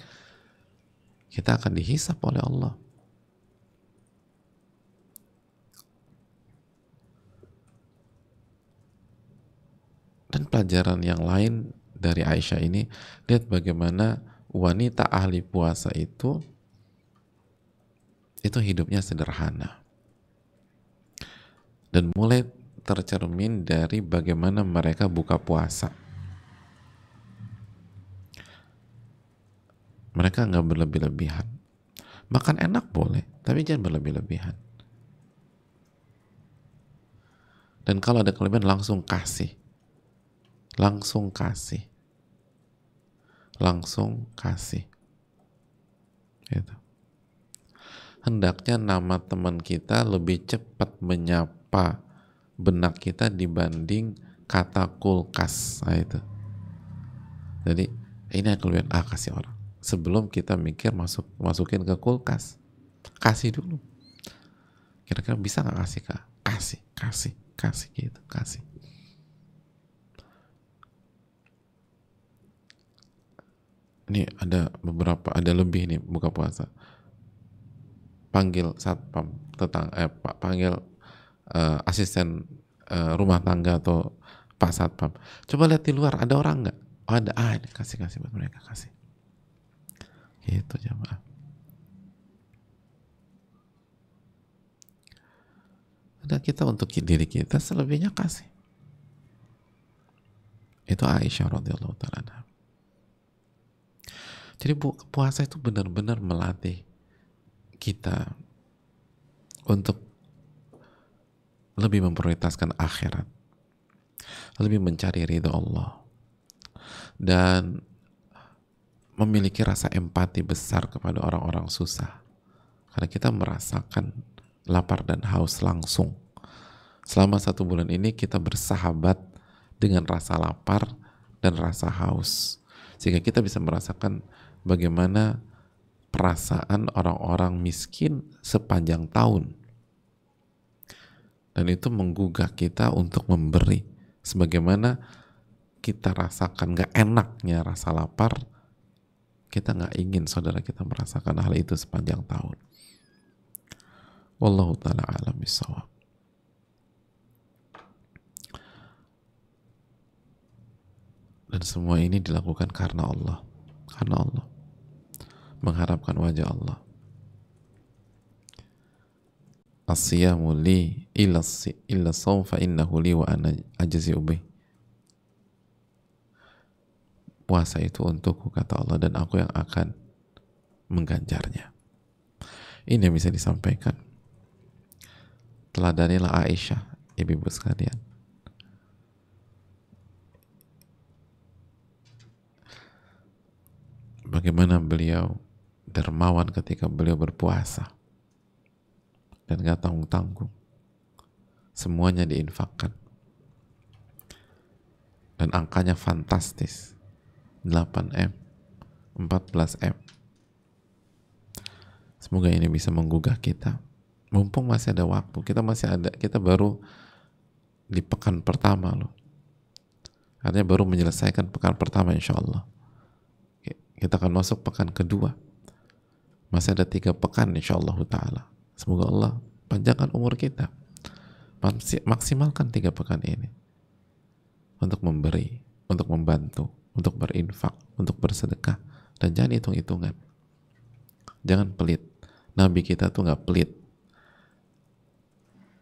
Kita akan dihisap oleh Allah. Dan pelajaran yang lain dari Aisyah ini, lihat bagaimana wanita ahli puasa itu itu hidupnya sederhana dan mulai tercermin dari bagaimana mereka buka puasa. Mereka nggak berlebih-lebihan. Makan enak boleh, tapi jangan berlebih-lebihan. Dan kalau ada kelebihan langsung kasih. Langsung kasih. Langsung kasih. Gitu. Hendaknya nama teman kita lebih cepat menyapa apa benak kita dibanding kata kulkas nah, itu jadi ini yang keluar ah kasih orang sebelum kita mikir masuk masukin ke kulkas kasih dulu kira-kira bisa nggak kasih kak kasih kasih kasih gitu kasih ini ada beberapa ada lebih nih buka puasa panggil satpam tetang eh pak panggil uh, asisten uh, rumah tangga atau Pak Satpam. Coba lihat di luar ada orang nggak? Oh ada, ah ini kasih kasih buat mereka kasih. itu jamaah. Ada kita untuk diri kita selebihnya kasih. Itu Aisyah radhiyallahu taala. Jadi bu puasa itu benar-benar melatih kita untuk lebih memprioritaskan akhirat, lebih mencari ridho Allah, dan memiliki rasa empati besar kepada orang-orang susah. Karena kita merasakan lapar dan haus langsung. Selama satu bulan ini kita bersahabat dengan rasa lapar dan rasa haus. Sehingga kita bisa merasakan bagaimana perasaan orang-orang miskin sepanjang tahun dan itu menggugah kita untuk memberi sebagaimana kita rasakan gak enaknya rasa lapar kita gak ingin saudara kita merasakan hal itu sepanjang tahun Wallahu ta'ala alam bisawab dan semua ini dilakukan karena Allah karena Allah mengharapkan wajah Allah asyamu li illa illa fa innahu li wa ana ajzi ubi puasa itu untukku kata Allah dan aku yang akan mengganjarnya ini yang bisa disampaikan teladanilah Aisyah ibu-ibu sekalian bagaimana beliau dermawan ketika beliau berpuasa dan gak tanggung-tanggung. Semuanya diinfakkan. Dan angkanya fantastis. 8M, 14M. Semoga ini bisa menggugah kita. Mumpung masih ada waktu, kita masih ada, kita baru di pekan pertama loh. Artinya baru menyelesaikan pekan pertama insya Allah. Kita akan masuk pekan kedua. Masih ada tiga pekan insya Allah ta'ala. Semoga Allah panjangkan umur kita. Maksimalkan tiga pekan ini untuk memberi, untuk membantu, untuk berinfak, untuk bersedekah, dan jangan hitung-hitungan. Jangan pelit. Nabi kita tuh nggak pelit.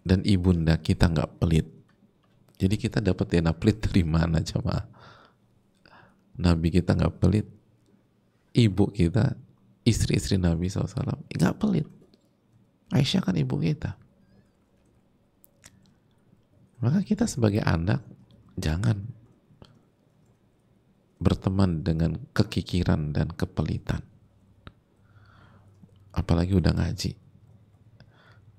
Dan ibunda kita nggak pelit. Jadi kita dapat dana pelit dari mana jemaah? Nabi kita nggak pelit. Ibu kita, istri-istri Nabi SAW, nggak pelit. Aisyah kan ibu kita. Maka kita sebagai anak jangan berteman dengan kekikiran dan kepelitan. Apalagi udah ngaji.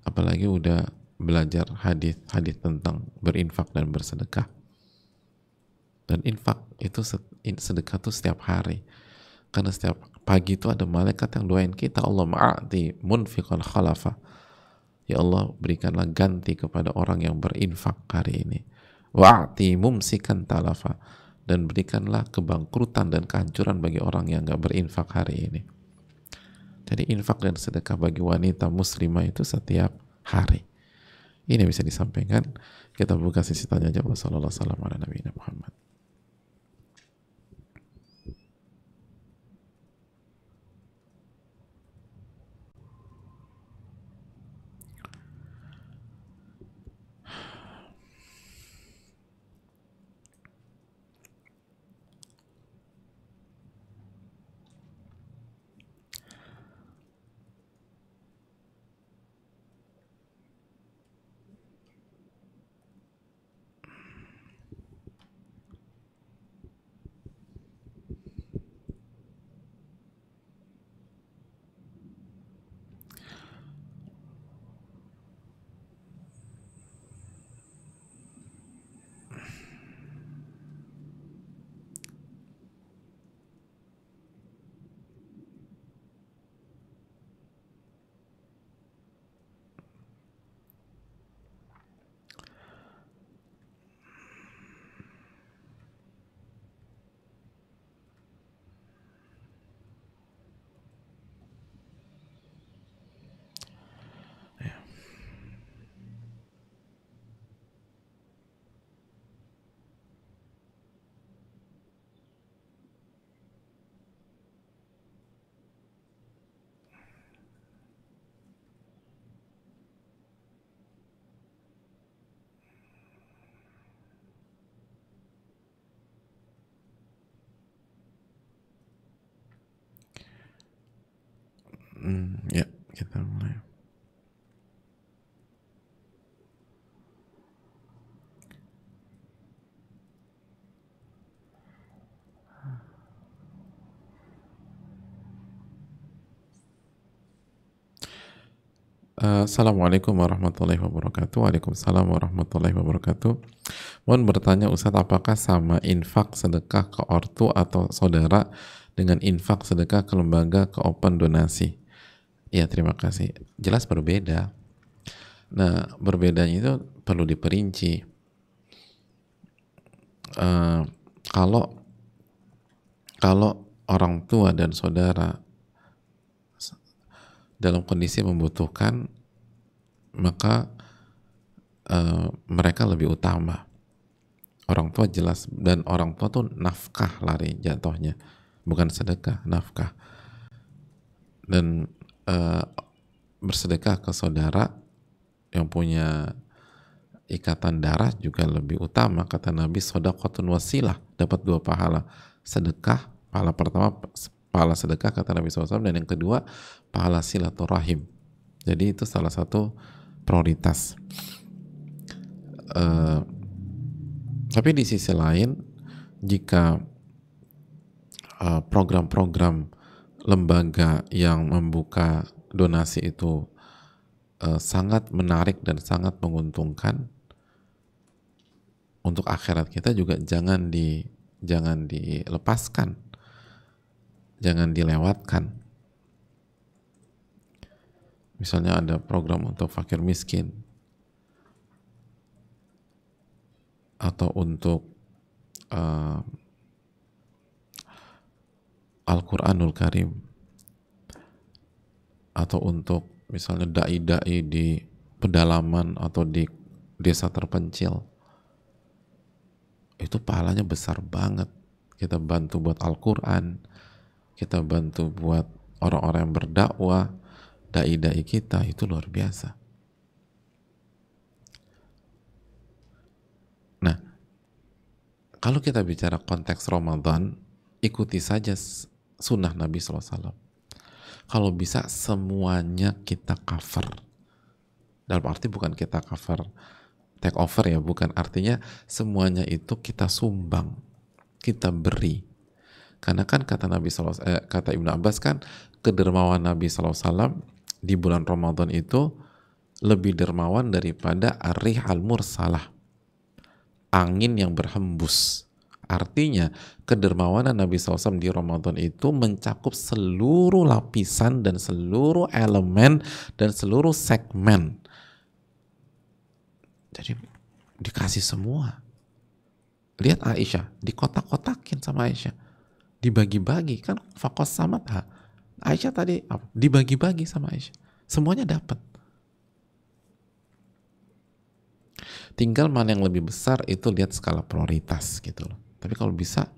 Apalagi udah belajar hadis-hadis tentang berinfak dan bersedekah. Dan infak itu sedekah itu setiap hari. Karena setiap pagi itu ada malaikat yang doain kita, Allah ma'ati munfiqan khalafa. Ya Allah, berikanlah ganti kepada orang yang berinfak hari ini. Wa'ati mumsikan talafa. Dan berikanlah kebangkrutan dan kehancuran bagi orang yang gak berinfak hari ini. Jadi infak dan sedekah bagi wanita muslimah itu setiap hari. Ini bisa disampaikan. Kita buka sisi tanya jawab. Wassalamualaikum warahmatullahi wabarakatuh. Uh, Assalamualaikum warahmatullahi wabarakatuh Waalaikumsalam warahmatullahi wabarakatuh Mohon bertanya Ustadz apakah sama infak sedekah ke ortu atau saudara dengan infak sedekah ke lembaga ke open donasi Iya terima kasih. Jelas berbeda. Nah berbedanya itu perlu diperinci. Uh, kalau kalau orang tua dan saudara dalam kondisi membutuhkan maka uh, mereka lebih utama orang tua jelas dan orang tua tuh nafkah lari jatuhnya bukan sedekah nafkah dan Eh, bersedekah ke saudara yang punya ikatan darah juga lebih utama kata Nabi sodakotun wasilah dapat dua pahala sedekah pahala pertama pahala sedekah kata Nabi SAW dan yang kedua pahala silaturahim jadi itu salah satu prioritas uh, tapi di sisi lain jika eh, program-program uh, program -program lembaga yang membuka donasi itu uh, sangat menarik dan sangat menguntungkan untuk akhirat kita juga jangan di jangan dilepaskan jangan dilewatkan misalnya ada program untuk fakir miskin atau untuk eh, Al-Quranul Karim atau untuk misalnya da'i-da'i di pedalaman atau di desa terpencil itu pahalanya besar banget kita bantu buat Al-Quran kita bantu buat orang-orang yang berdakwah da'i-da'i kita itu luar biasa nah kalau kita bicara konteks Ramadan ikuti saja sunnah Nabi SAW. Kalau bisa semuanya kita cover. Dalam arti bukan kita cover take over ya, bukan artinya semuanya itu kita sumbang, kita beri. Karena kan kata Nabi SAW, eh, kata Ibnu Abbas kan kedermawan Nabi SAW di bulan Ramadan itu lebih dermawan daripada arih al mursalah angin yang berhembus Artinya, kedermawanan Nabi SAW di Ramadan itu mencakup seluruh lapisan dan seluruh elemen dan seluruh segmen. Jadi dikasih semua. Lihat Aisyah, dikotak-kotakin sama Aisyah. Dibagi-bagi, kan fakos ha? Aisyah tadi dibagi-bagi sama Aisyah. Semuanya dapat. Tinggal mana yang lebih besar itu lihat skala prioritas gitu loh. Tapi kalau bisa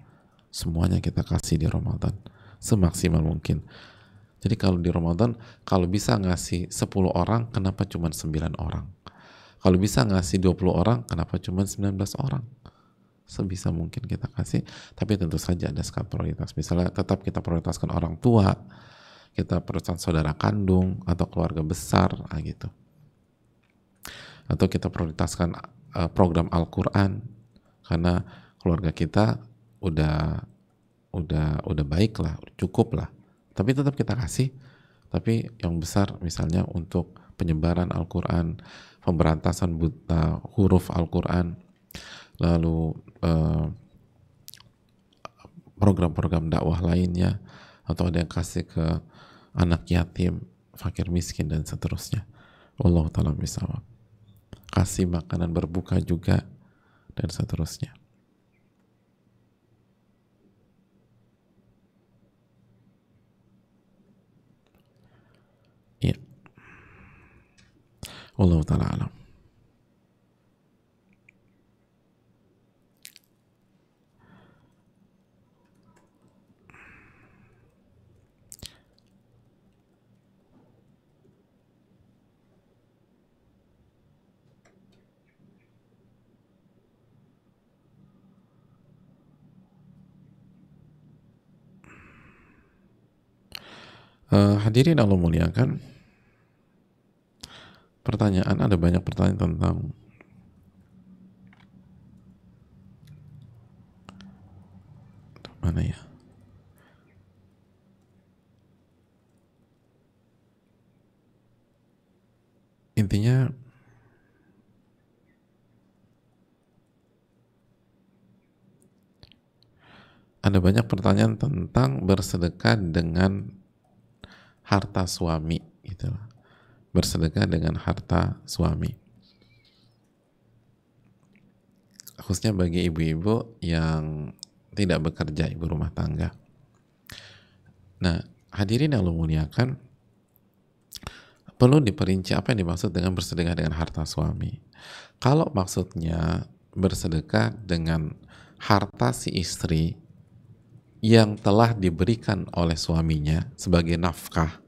semuanya kita kasih di Ramadan semaksimal mungkin. Jadi kalau di Ramadan kalau bisa ngasih 10 orang kenapa cuma 9 orang? Kalau bisa ngasih 20 orang kenapa cuma 19 orang? Sebisa mungkin kita kasih, tapi tentu saja ada skala prioritas. Misalnya tetap kita prioritaskan orang tua, kita prioritaskan saudara kandung atau keluarga besar ah, gitu. Atau kita prioritaskan eh, program Al-Qur'an karena keluarga kita udah udah udah baik lah, cukup lah. Tapi tetap kita kasih. Tapi yang besar misalnya untuk penyebaran Al-Quran, pemberantasan buta eh, huruf Al-Quran, lalu eh, program-program dakwah lainnya, atau ada yang kasih ke anak yatim, fakir miskin dan seterusnya. Allah taala misalnya kasih makanan berbuka juga dan seterusnya. Wallahu ta'ala alam. Uh, hadirin Allah muliakan pertanyaan ada banyak pertanyaan tentang mana ya intinya ada banyak pertanyaan tentang bersedekah dengan harta suami gitu lah bersedekah dengan harta suami. Khususnya bagi ibu-ibu yang tidak bekerja, ibu rumah tangga. Nah, hadirin yang mau muliakan, perlu diperinci apa yang dimaksud dengan bersedekah dengan harta suami. Kalau maksudnya bersedekah dengan harta si istri yang telah diberikan oleh suaminya sebagai nafkah,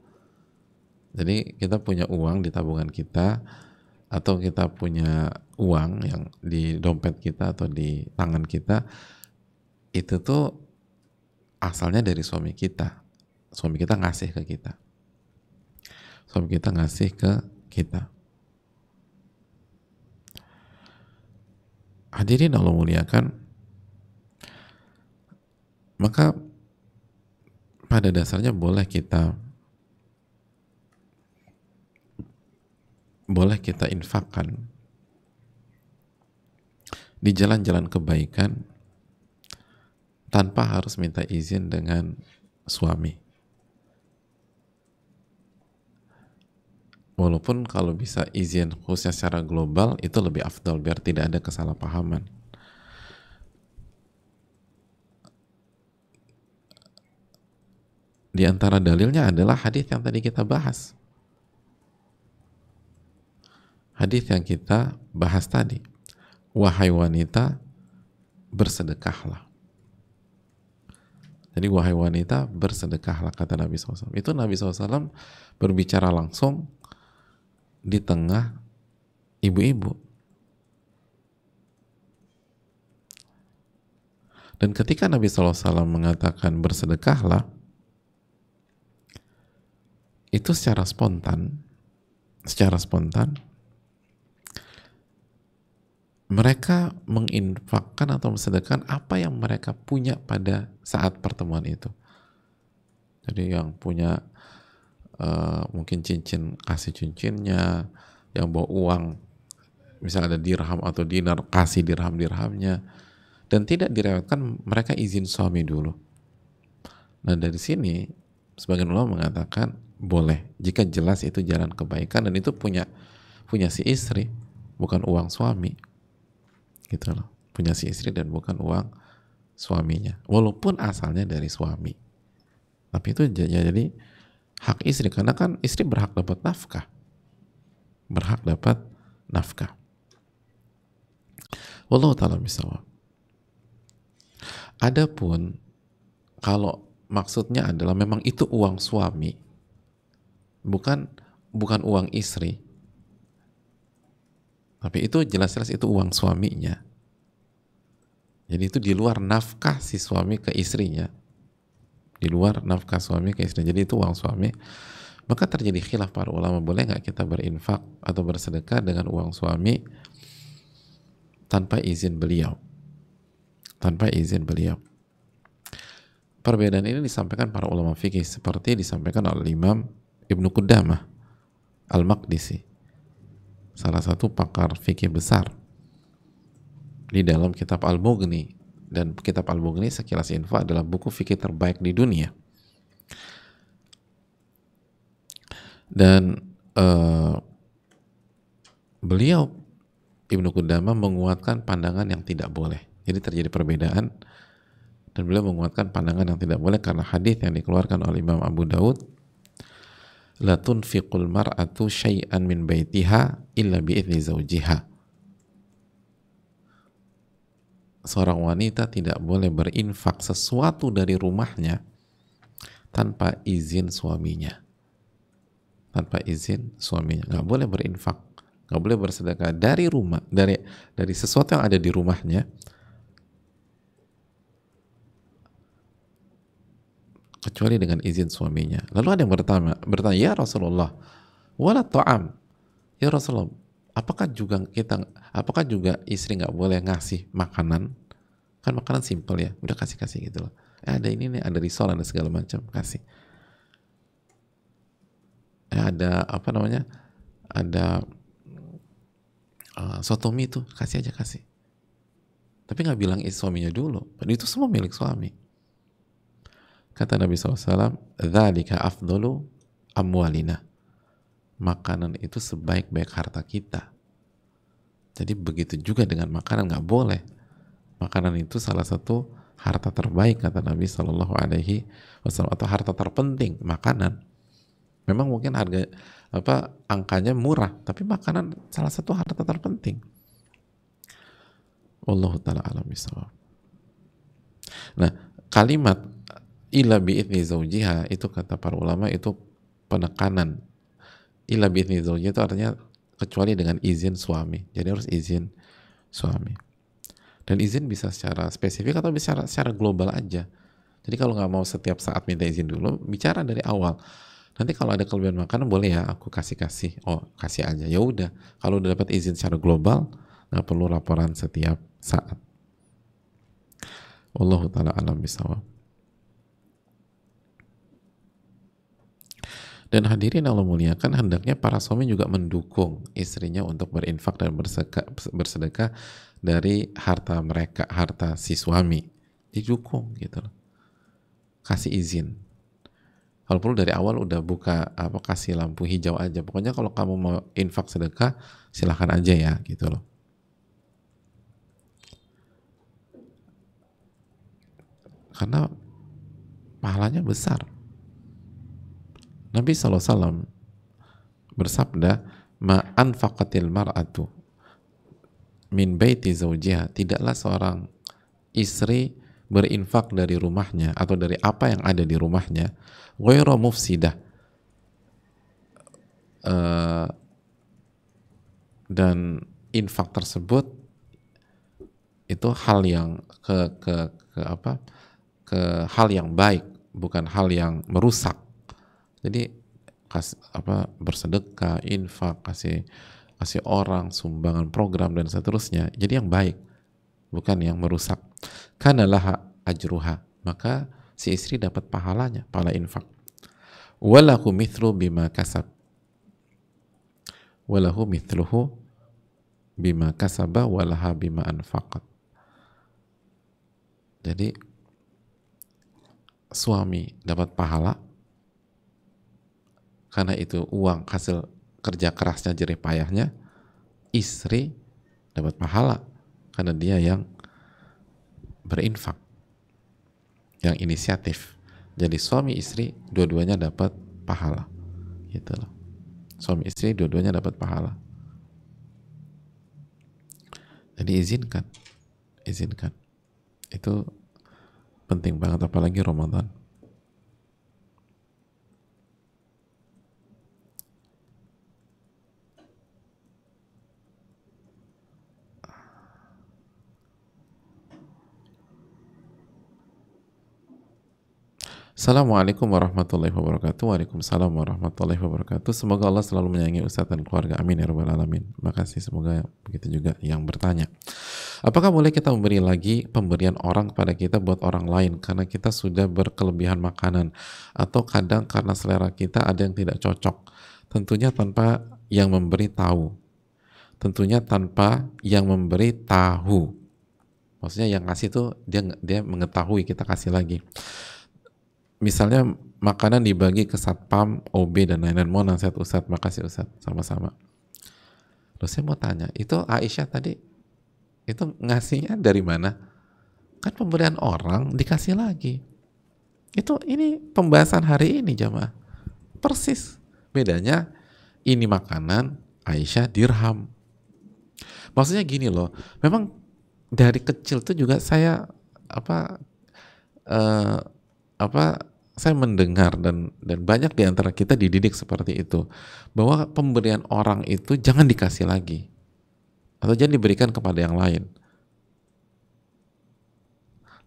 jadi kita punya uang di tabungan kita atau kita punya uang yang di dompet kita atau di tangan kita itu tuh asalnya dari suami kita. Suami kita ngasih ke kita. Suami kita ngasih ke kita. Hadirin Allah muliakan, maka pada dasarnya boleh kita boleh kita infakkan di jalan-jalan kebaikan tanpa harus minta izin dengan suami. Walaupun kalau bisa izin khususnya secara global itu lebih afdal biar tidak ada kesalahpahaman. Di antara dalilnya adalah hadis yang tadi kita bahas hadis yang kita bahas tadi. Wahai wanita, bersedekahlah. Jadi wahai wanita, bersedekahlah kata Nabi SAW. Itu Nabi SAW berbicara langsung di tengah ibu-ibu. Dan ketika Nabi SAW mengatakan bersedekahlah, itu secara spontan, secara spontan, mereka menginfakkan atau mensedekahkan apa yang mereka punya pada saat pertemuan itu. Jadi yang punya uh, mungkin cincin kasih cincinnya, yang bawa uang misalnya ada dirham atau dinar kasih dirham dirhamnya dan tidak direwetkan mereka izin suami dulu. Nah dari sini sebagian ulama mengatakan boleh jika jelas itu jalan kebaikan dan itu punya punya si istri bukan uang suami gitu loh punya si istri dan bukan uang suaminya walaupun asalnya dari suami tapi itu ya jadi hak istri karena kan istri berhak dapat nafkah berhak dapat nafkah Wallahu ta'ala misawa Adapun kalau maksudnya adalah memang itu uang suami bukan bukan uang istri tapi itu jelas-jelas itu uang suaminya. Jadi itu di luar nafkah si suami ke istrinya. Di luar nafkah suami ke istrinya. Jadi itu uang suami. Maka terjadi khilaf para ulama. Boleh nggak kita berinfak atau bersedekah dengan uang suami tanpa izin beliau? Tanpa izin beliau. Perbedaan ini disampaikan para ulama fikih seperti disampaikan oleh Imam Ibnu Qudamah Al-Maqdisi salah satu pakar fikih besar di dalam kitab Al-Mughni dan kitab Al-Mughni sekilas info adalah buku fikih terbaik di dunia dan uh, beliau Ibnu Kudama menguatkan pandangan yang tidak boleh jadi terjadi perbedaan dan beliau menguatkan pandangan yang tidak boleh karena hadis yang dikeluarkan oleh Imam Abu Daud la tunfiqul mar'atu syai'an min baitiha illa bi'izni zawjiha. Seorang wanita tidak boleh berinfak sesuatu dari rumahnya tanpa izin suaminya. Tanpa izin suaminya. Nggak boleh berinfak. Nggak boleh bersedekah dari rumah, dari dari sesuatu yang ada di rumahnya kecuali dengan izin suaminya. Lalu ada yang bertanya, bertanya ya Rasulullah, wala ta'am. Ya Rasulullah, apakah juga kita, apakah juga istri nggak boleh ngasih makanan? Kan makanan simpel ya, udah kasih-kasih gitu loh. Eh, ada ini nih, ada risol, ada segala macam, kasih. Eh, ada apa namanya? Ada uh, eh, sotomi itu, tuh, kasih aja kasih. Tapi nggak bilang suaminya dulu, padahal itu semua milik suami Kata Nabi SAW, "Zalika afdolu amwalina. Makanan itu sebaik-baik harta kita. Jadi begitu juga dengan makanan, nggak boleh. Makanan itu salah satu harta terbaik kata Nabi Shallallahu Alaihi Wasallam atau harta terpenting makanan. Memang mungkin harga apa angkanya murah, tapi makanan salah satu harta terpenting. Allah taala alam Nah, kalimat ila bi'idni zaujiha itu kata para ulama itu penekanan ila bi'idni zaujiha itu artinya kecuali dengan izin suami jadi harus izin suami dan izin bisa secara spesifik atau bisa secara, global aja jadi kalau nggak mau setiap saat minta izin dulu bicara dari awal nanti kalau ada kelebihan makanan boleh ya aku kasih kasih oh kasih aja ya udah kalau udah dapat izin secara global nggak perlu laporan setiap saat Allah taala alam bisawab Dan hadirin Allah muliakan, hendaknya para suami juga mendukung istrinya untuk berinfak dan bersedekah, bersedekah dari harta mereka, harta si suami. Didukung gitu loh. Kasih izin. Kalau perlu dari awal udah buka apa kasih lampu hijau aja. Pokoknya kalau kamu mau infak sedekah, silahkan aja ya gitu loh. Karena pahalanya besar Nabi SAW bersabda, Ma anfaqatil mar'atu min baiti zawjiha. Tidaklah seorang istri berinfak dari rumahnya atau dari apa yang ada di rumahnya ghairu mufsidah uh, dan infak tersebut itu hal yang ke, ke ke apa ke hal yang baik bukan hal yang merusak jadi kas, apa bersedekah, infak, kasih kasih orang, sumbangan program dan seterusnya. Jadi yang baik, bukan yang merusak. Karena laha ajruha, maka si istri dapat pahalanya, pahala infak. Walahu mithlu bima kasab. Walahu mithluhu bima kasaba walaha bima anfaqat. Jadi suami dapat pahala karena itu uang hasil kerja kerasnya jerih payahnya istri dapat pahala karena dia yang berinfak yang inisiatif jadi suami istri dua-duanya dapat pahala gitu loh suami istri dua-duanya dapat pahala jadi izinkan izinkan itu penting banget apalagi Ramadan Assalamualaikum warahmatullahi wabarakatuh. Waalaikumsalam warahmatullahi wabarakatuh. Semoga Allah selalu menyayangi Ustadz dan keluarga. Amin ya rabbal alamin. Makasih semoga begitu juga yang bertanya. Apakah boleh kita memberi lagi pemberian orang kepada kita buat orang lain karena kita sudah berkelebihan makanan atau kadang karena selera kita ada yang tidak cocok. Tentunya tanpa yang memberi tahu. Tentunya tanpa yang memberi tahu. Maksudnya yang kasih itu dia dia mengetahui kita kasih lagi misalnya makanan dibagi ke satpam, OB dan lain-lain. Mau nasihat Ustaz, makasih Ustaz. sama-sama. Terus saya mau tanya, itu Aisyah tadi itu ngasihnya dari mana? Kan pemberian orang dikasih lagi. Itu ini pembahasan hari ini jamaah. Persis. Bedanya ini makanan Aisyah dirham. Maksudnya gini loh, memang dari kecil tuh juga saya apa uh, apa saya mendengar dan dan banyak di antara kita dididik seperti itu bahwa pemberian orang itu jangan dikasih lagi atau jangan diberikan kepada yang lain.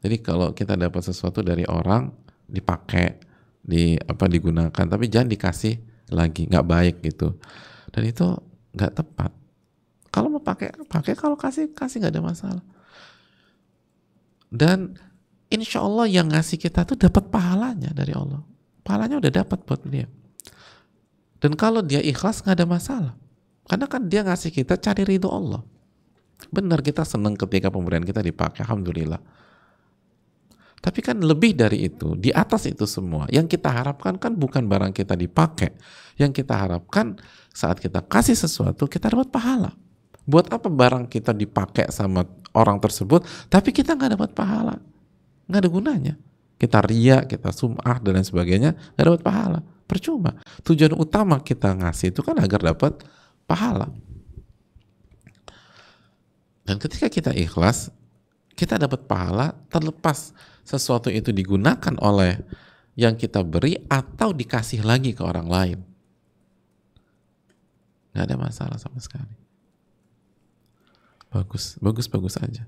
Jadi kalau kita dapat sesuatu dari orang dipakai, di apa digunakan, tapi jangan dikasih lagi, nggak baik gitu. Dan itu nggak tepat. Kalau mau pakai pakai, kalau kasih kasih nggak ada masalah. Dan insya Allah yang ngasih kita tuh dapat pahalanya dari Allah. Pahalanya udah dapat buat dia. Dan kalau dia ikhlas nggak ada masalah. Karena kan dia ngasih kita cari ridho Allah. Benar kita senang ketika pemberian kita dipakai, Alhamdulillah. Tapi kan lebih dari itu, di atas itu semua, yang kita harapkan kan bukan barang kita dipakai. Yang kita harapkan saat kita kasih sesuatu, kita dapat pahala. Buat apa barang kita dipakai sama orang tersebut, tapi kita nggak dapat pahala nggak ada gunanya kita ria kita sumah dan lain sebagainya nggak dapat pahala percuma tujuan utama kita ngasih itu kan agar dapat pahala dan ketika kita ikhlas kita dapat pahala terlepas sesuatu itu digunakan oleh yang kita beri atau dikasih lagi ke orang lain nggak ada masalah sama sekali bagus bagus bagus aja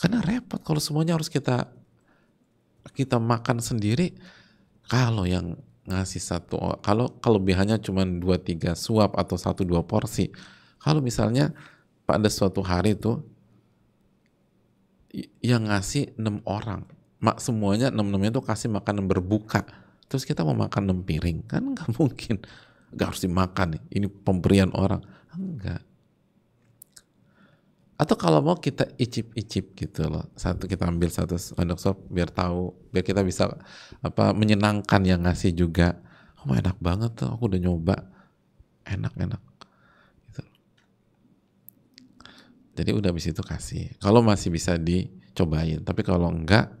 karena repot kalau semuanya harus kita kita makan sendiri. Kalau yang ngasih satu kalau kelebihannya cuma dua tiga suap atau satu dua porsi. Kalau misalnya pada suatu hari itu yang ngasih enam orang, mak semuanya enam enamnya tuh kasih makanan berbuka. Terus kita mau makan enam piring kan nggak mungkin, nggak harus dimakan. Ini pemberian orang, enggak atau kalau mau kita icip-icip gitu loh satu kita ambil satu sendok sop biar tahu biar kita bisa apa menyenangkan yang ngasih juga oh enak banget tuh aku udah nyoba enak enak gitu jadi udah bisa itu kasih kalau masih bisa dicobain tapi kalau enggak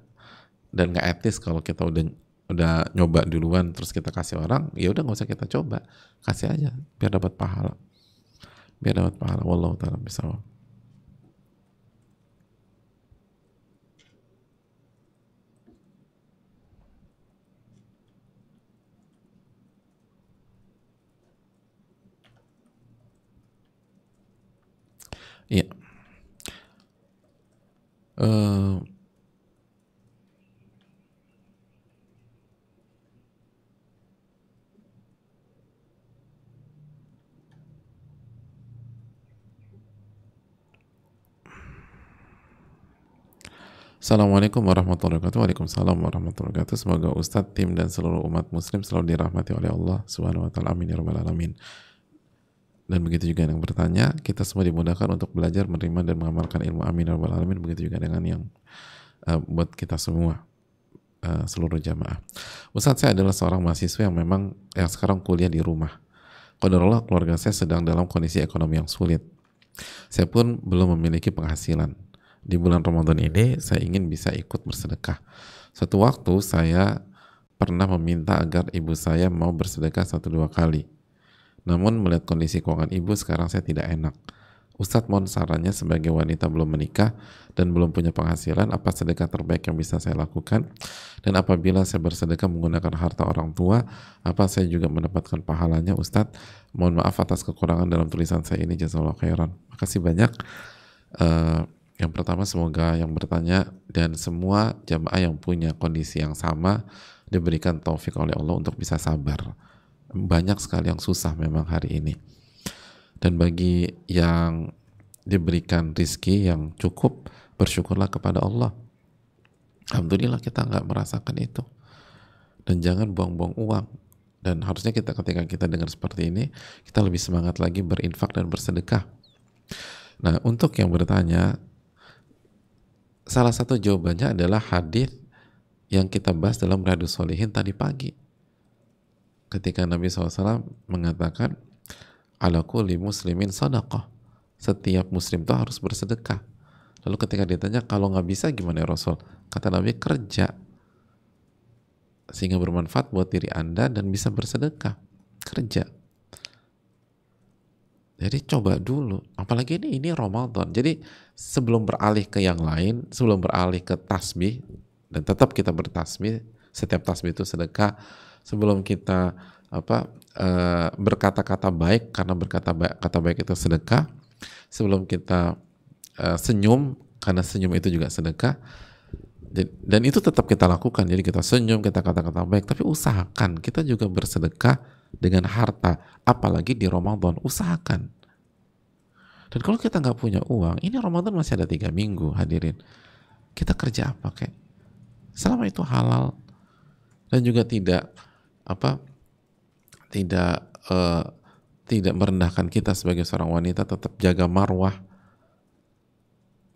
dan nggak etis kalau kita udah udah nyoba duluan terus kita kasih orang ya udah nggak usah kita coba kasih aja biar dapat pahala biar dapat pahala wallahu taala Iya. Uh, Assalamualaikum warahmatullahi wabarakatuh. Waalaikumsalam warahmatullahi wabarakatuh. Semoga Ustadz, tim dan seluruh umat muslim selalu dirahmati oleh Allah Subhanahu wa taala. Amin ya rabbal alamin dan begitu juga yang bertanya kita semua dimudahkan untuk belajar menerima dan mengamalkan ilmu amin ya rabbal alamin begitu juga dengan yang uh, buat kita semua uh, seluruh jamaah Ustadz saya adalah seorang mahasiswa yang memang yang sekarang kuliah di rumah Kodarullah keluarga saya sedang dalam kondisi ekonomi yang sulit saya pun belum memiliki penghasilan di bulan Ramadan ini saya ingin bisa ikut bersedekah. Suatu waktu saya pernah meminta agar ibu saya mau bersedekah satu dua kali. Namun melihat kondisi keuangan ibu sekarang saya tidak enak. Ustadz mohon sarannya sebagai wanita belum menikah dan belum punya penghasilan, apa sedekah terbaik yang bisa saya lakukan? Dan apabila saya bersedekah menggunakan harta orang tua, apa saya juga mendapatkan pahalanya? Ustadz, mohon maaf atas kekurangan dalam tulisan saya ini. Jazakallah khairan. Makasih banyak. Uh, yang pertama semoga yang bertanya dan semua jamaah yang punya kondisi yang sama diberikan taufik oleh Allah untuk bisa sabar banyak sekali yang susah memang hari ini dan bagi yang diberikan rizki yang cukup bersyukurlah kepada Allah Alhamdulillah kita nggak merasakan itu dan jangan buang-buang uang dan harusnya kita ketika kita dengar seperti ini kita lebih semangat lagi berinfak dan bersedekah nah untuk yang bertanya salah satu jawabannya adalah hadis yang kita bahas dalam Radu Solihin tadi pagi ketika Nabi SAW mengatakan ala kulli muslimin sadaqah setiap muslim itu harus bersedekah lalu ketika ditanya kalau nggak bisa gimana ya Rasul kata Nabi kerja sehingga bermanfaat buat diri anda dan bisa bersedekah kerja jadi coba dulu apalagi ini ini Ramadan jadi sebelum beralih ke yang lain sebelum beralih ke tasbih dan tetap kita bertasbih setiap tasbih itu sedekah sebelum kita apa uh, berkata-kata baik karena berkata baik, kata baik itu sedekah sebelum kita uh, senyum karena senyum itu juga sedekah dan itu tetap kita lakukan jadi kita senyum kita kata-kata baik tapi usahakan kita juga bersedekah dengan harta apalagi di Ramadan usahakan dan kalau kita nggak punya uang ini Ramadan masih ada tiga minggu hadirin kita kerja apa kayak selama itu halal dan juga tidak apa tidak uh, tidak merendahkan kita sebagai seorang wanita tetap jaga marwah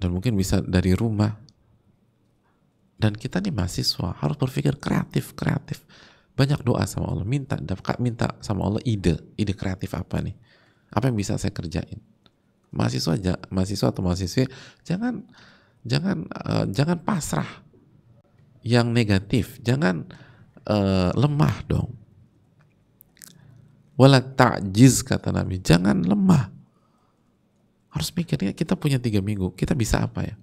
dan mungkin bisa dari rumah dan kita nih mahasiswa harus berpikir kreatif kreatif banyak doa sama Allah minta dapat minta sama Allah ide ide kreatif apa nih apa yang bisa saya kerjain mahasiswa aja mahasiswa atau mahasiswi jangan jangan uh, jangan pasrah yang negatif jangan Eh, lemah dong. Wala ta'jiz kata Nabi, jangan lemah. Harus mikirnya kita punya tiga minggu, kita bisa apa ya?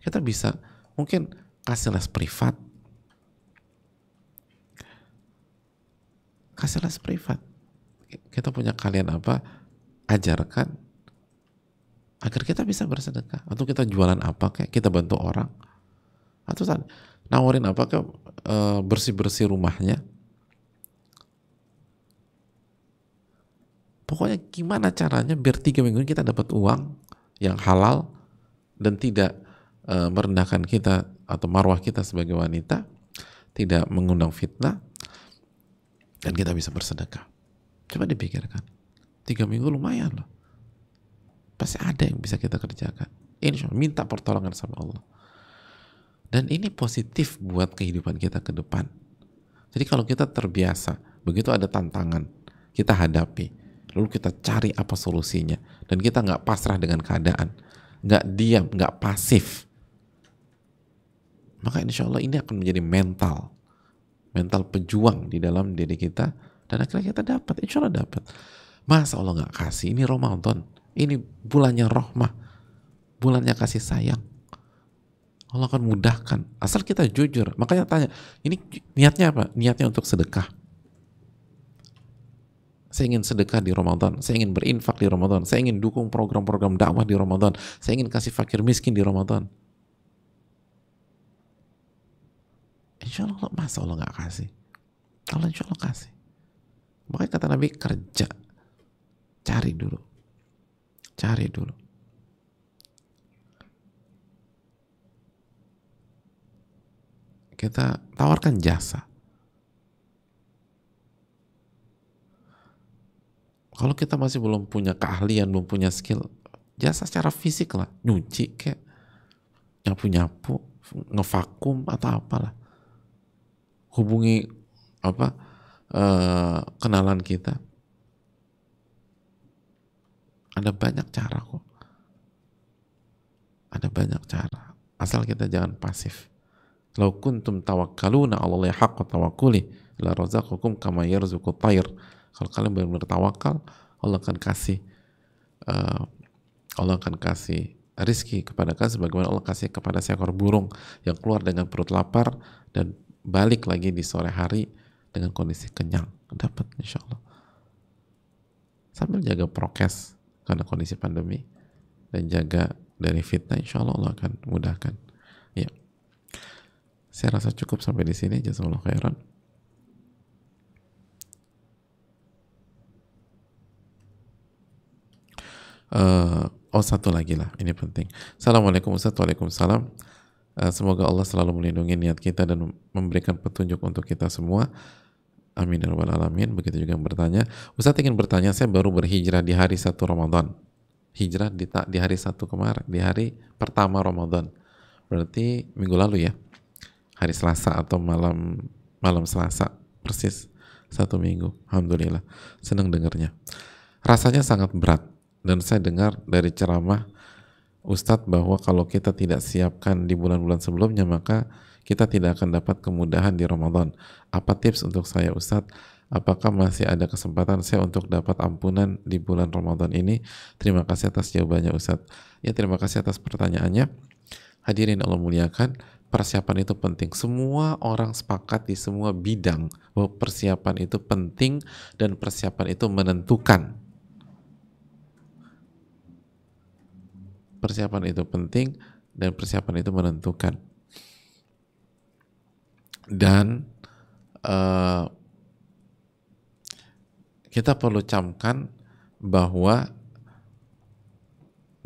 Kita bisa mungkin kasih les privat, kasih les privat. Kita punya kalian apa? Ajarkan agar kita bisa bersedekah atau kita jualan apa kayak kita bantu orang atau nawarin apakah eh, uh, bersih-bersih rumahnya pokoknya gimana caranya biar tiga minggu ini kita dapat uang yang halal dan tidak uh, merendahkan kita atau marwah kita sebagai wanita, tidak mengundang fitnah, dan kita bisa bersedekah. Coba dipikirkan, tiga minggu lumayan loh. Pasti ada yang bisa kita kerjakan. Ini Allah, minta pertolongan sama Allah. Dan ini positif buat kehidupan kita ke depan. Jadi kalau kita terbiasa, begitu ada tantangan, kita hadapi. Lalu kita cari apa solusinya. Dan kita nggak pasrah dengan keadaan. Nggak diam, nggak pasif. Maka insya Allah ini akan menjadi mental. Mental pejuang di dalam diri kita. Dan akhirnya kita dapat, insya Allah dapat. Masa Allah nggak kasih? Ini Ramadan. Ini bulannya Rohmah, Bulannya kasih sayang Allah akan mudahkan asal kita jujur makanya tanya ini niatnya apa niatnya untuk sedekah saya ingin sedekah di Ramadan, saya ingin berinfak di Ramadan, saya ingin dukung program-program dakwah di Ramadan, saya ingin kasih fakir miskin di Ramadan. Insya Allah, masa Allah nggak kasih? Allah insya Allah kasih. Makanya kata Nabi kerja, cari dulu, cari dulu. kita tawarkan jasa. Kalau kita masih belum punya keahlian, belum punya skill, jasa secara fisik lah, nyuci kayak nyapu-nyapu, ngevakum atau apalah. Hubungi apa eh, kenalan kita. Ada banyak cara kok. Ada banyak cara. Asal kita jangan pasif. Lau kuntum tawakkaluna Allah ya haqqa tawakkuli la razaqakum kama yarzuqu tayr. Kalau kalian benar-benar tawakal, Allah akan kasih uh, Allah akan kasih rizki kepada kalian sebagaimana Allah kasih kepada seekor burung yang keluar dengan perut lapar dan balik lagi di sore hari dengan kondisi kenyang dapat insya Allah sambil jaga prokes karena kondisi pandemi dan jaga dari fitnah insya Allah Allah akan mudahkan saya rasa cukup sampai di sini. Jazakallah khairan. Uh, oh satu lagi lah, ini penting. Assalamualaikum Ustaz, Waalaikumsalam. Uh, semoga Allah selalu melindungi niat kita dan memberikan petunjuk untuk kita semua. Amin ya rabbal alamin. Begitu juga yang bertanya. Ustaz ingin bertanya, saya baru berhijrah di hari satu Ramadan. Hijrah di, di hari satu kemarin, di hari pertama Ramadan. Berarti minggu lalu ya hari Selasa atau malam malam Selasa persis satu minggu. Alhamdulillah, senang dengarnya. Rasanya sangat berat dan saya dengar dari ceramah Ustadz bahwa kalau kita tidak siapkan di bulan-bulan sebelumnya maka kita tidak akan dapat kemudahan di Ramadan. Apa tips untuk saya Ustadz? Apakah masih ada kesempatan saya untuk dapat ampunan di bulan Ramadan ini? Terima kasih atas jawabannya Ustadz. Ya terima kasih atas pertanyaannya. Hadirin Allah muliakan persiapan itu penting. Semua orang sepakat di semua bidang bahwa persiapan itu penting dan persiapan itu menentukan. Persiapan itu penting dan persiapan itu menentukan. Dan uh, kita perlu camkan bahwa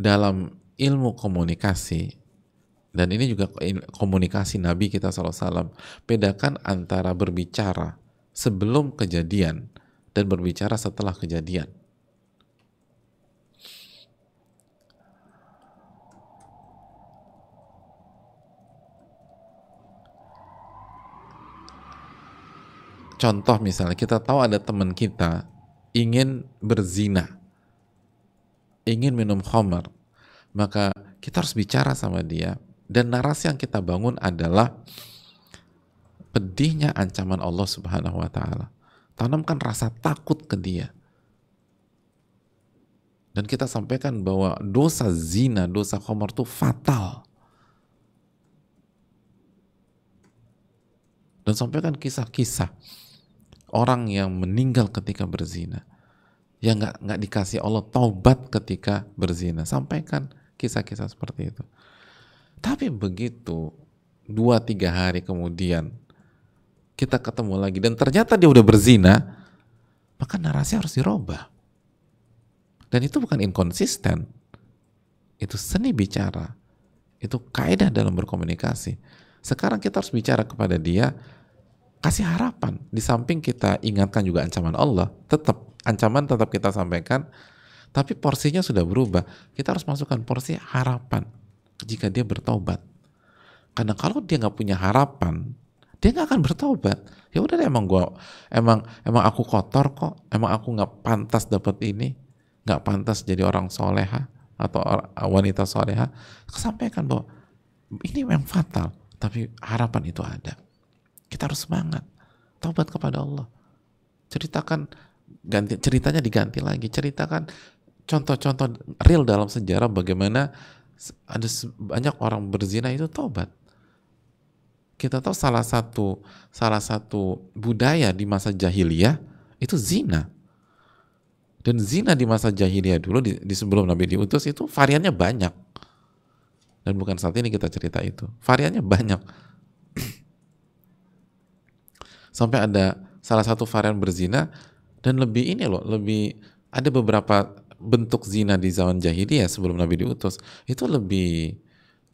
dalam ilmu komunikasi dan ini juga komunikasi Nabi kita SAW. Bedakan antara berbicara sebelum kejadian dan berbicara setelah kejadian. Contoh misalnya kita tahu ada teman kita ingin berzina, ingin minum khamar, maka kita harus bicara sama dia, dan narasi yang kita bangun adalah pedihnya ancaman Allah Subhanahu wa taala. Tanamkan rasa takut ke dia. Dan kita sampaikan bahwa dosa zina, dosa khamar itu fatal. Dan sampaikan kisah-kisah orang yang meninggal ketika berzina yang nggak nggak dikasih Allah taubat ketika berzina sampaikan kisah-kisah seperti itu tapi begitu dua tiga hari kemudian kita ketemu lagi dan ternyata dia udah berzina, maka narasi harus dirubah. Dan itu bukan inkonsisten, itu seni bicara, itu kaidah dalam berkomunikasi. Sekarang kita harus bicara kepada dia, kasih harapan. Di samping kita ingatkan juga ancaman Allah, tetap ancaman tetap kita sampaikan, tapi porsinya sudah berubah. Kita harus masukkan porsi harapan jika dia bertobat. Karena kalau dia nggak punya harapan, dia nggak akan bertobat. Ya udah deh, emang gua, emang emang aku kotor kok, emang aku nggak pantas dapat ini, nggak pantas jadi orang soleha atau wanita soleha. Kesampaikan bahwa ini memang fatal, tapi harapan itu ada. Kita harus semangat, taubat kepada Allah. Ceritakan ganti ceritanya diganti lagi, ceritakan contoh-contoh real dalam sejarah bagaimana ada banyak orang berzina itu tobat. Kita tahu salah satu salah satu budaya di masa jahiliyah itu zina. Dan zina di masa jahiliyah dulu di, di sebelum Nabi diutus itu variannya banyak. Dan bukan saat ini kita cerita itu. Variannya banyak. Sampai ada salah satu varian berzina dan lebih ini loh, lebih ada beberapa bentuk zina di zaman jahiliyah sebelum Nabi diutus itu lebih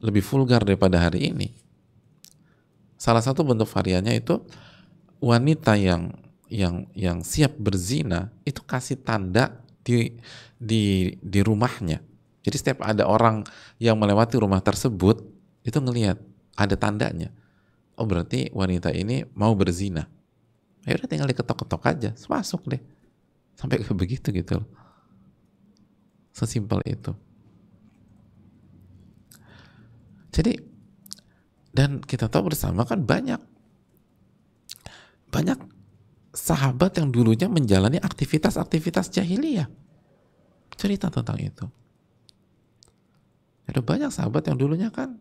lebih vulgar daripada hari ini. Salah satu bentuk variannya itu wanita yang yang yang siap berzina itu kasih tanda di di di rumahnya. Jadi setiap ada orang yang melewati rumah tersebut itu ngelihat ada tandanya. Oh berarti wanita ini mau berzina. Ya udah tinggal diketok-ketok aja, masuk deh. Sampai begitu gitu loh. Sesimpel itu. Jadi dan kita tahu bersama kan banyak banyak sahabat yang dulunya menjalani aktivitas-aktivitas jahiliyah. Cerita tentang itu. Ada banyak sahabat yang dulunya kan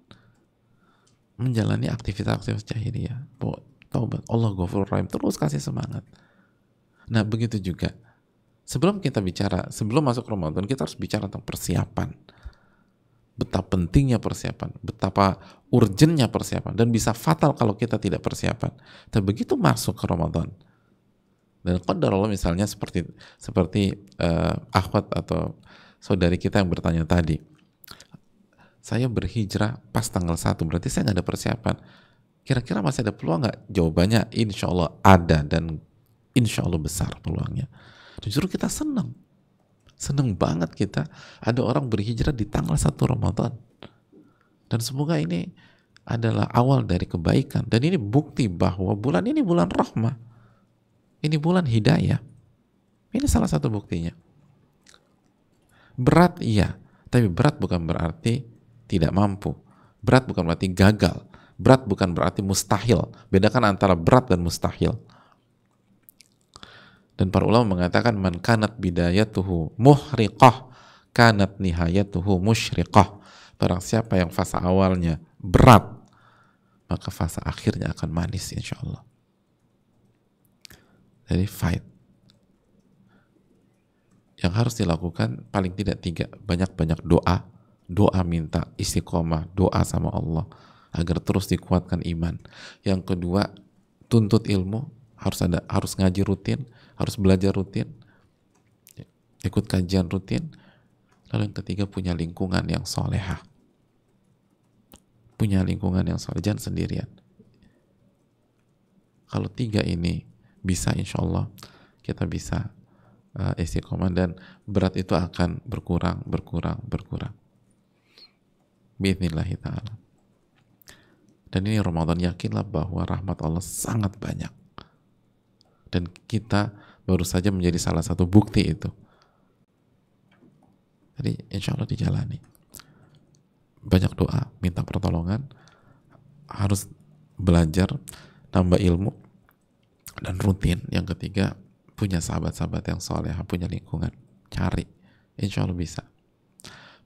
menjalani aktivitas-aktivitas jahiliyah. Taubat, Allah ghafur rahim, terus kasih semangat. Nah begitu juga Sebelum kita bicara, sebelum masuk Ramadan, kita harus bicara tentang persiapan. Betapa pentingnya persiapan, betapa urgentnya persiapan, dan bisa fatal kalau kita tidak persiapan. Tapi begitu masuk ke Ramadan, dan kodar Allah misalnya seperti seperti uh, akhwat atau saudari kita yang bertanya tadi, saya berhijrah pas tanggal 1, berarti saya nggak ada persiapan. Kira-kira masih ada peluang nggak? Jawabannya insya Allah ada dan insya Allah besar peluangnya. Justru kita senang. Senang banget kita ada orang berhijrah di tanggal 1 Ramadan. Dan semoga ini adalah awal dari kebaikan. Dan ini bukti bahwa bulan ini bulan rahmah. Ini bulan hidayah. Ini salah satu buktinya. Berat iya, tapi berat bukan berarti tidak mampu. Berat bukan berarti gagal. Berat bukan berarti mustahil. Bedakan antara berat dan mustahil. Dan para ulama mengatakan man kanat bidayatuhu muhriqah kanat nihayatuhu musyriqah. Barang siapa yang fase awalnya berat, maka fase akhirnya akan manis insya Allah. Jadi fight. Yang harus dilakukan paling tidak tiga, banyak-banyak doa, doa minta istiqomah, doa sama Allah agar terus dikuatkan iman. Yang kedua, tuntut ilmu harus ada harus ngaji rutin harus belajar rutin ikut kajian rutin lalu yang ketiga punya lingkungan yang solehah punya lingkungan yang soleh jangan sendirian kalau tiga ini bisa insya Allah kita bisa uh, istiqomah dan berat itu akan berkurang berkurang berkurang biiznillahi ta'ala dan ini Ramadan yakinlah bahwa rahmat Allah sangat banyak dan kita baru saja menjadi salah satu bukti itu. Jadi insya Allah dijalani. Banyak doa, minta pertolongan, harus belajar, nambah ilmu, dan rutin. Yang ketiga, punya sahabat-sahabat yang soleh, punya lingkungan. Cari. Insya Allah bisa.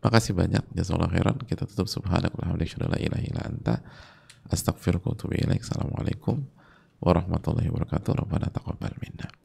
Makasih banyak. Jazakallah khairan. Kita tutup. Subhanakallahumma ilahi Assalamualaikum warahmatullahi wabarakatuh. Rabbana taqabbal minna.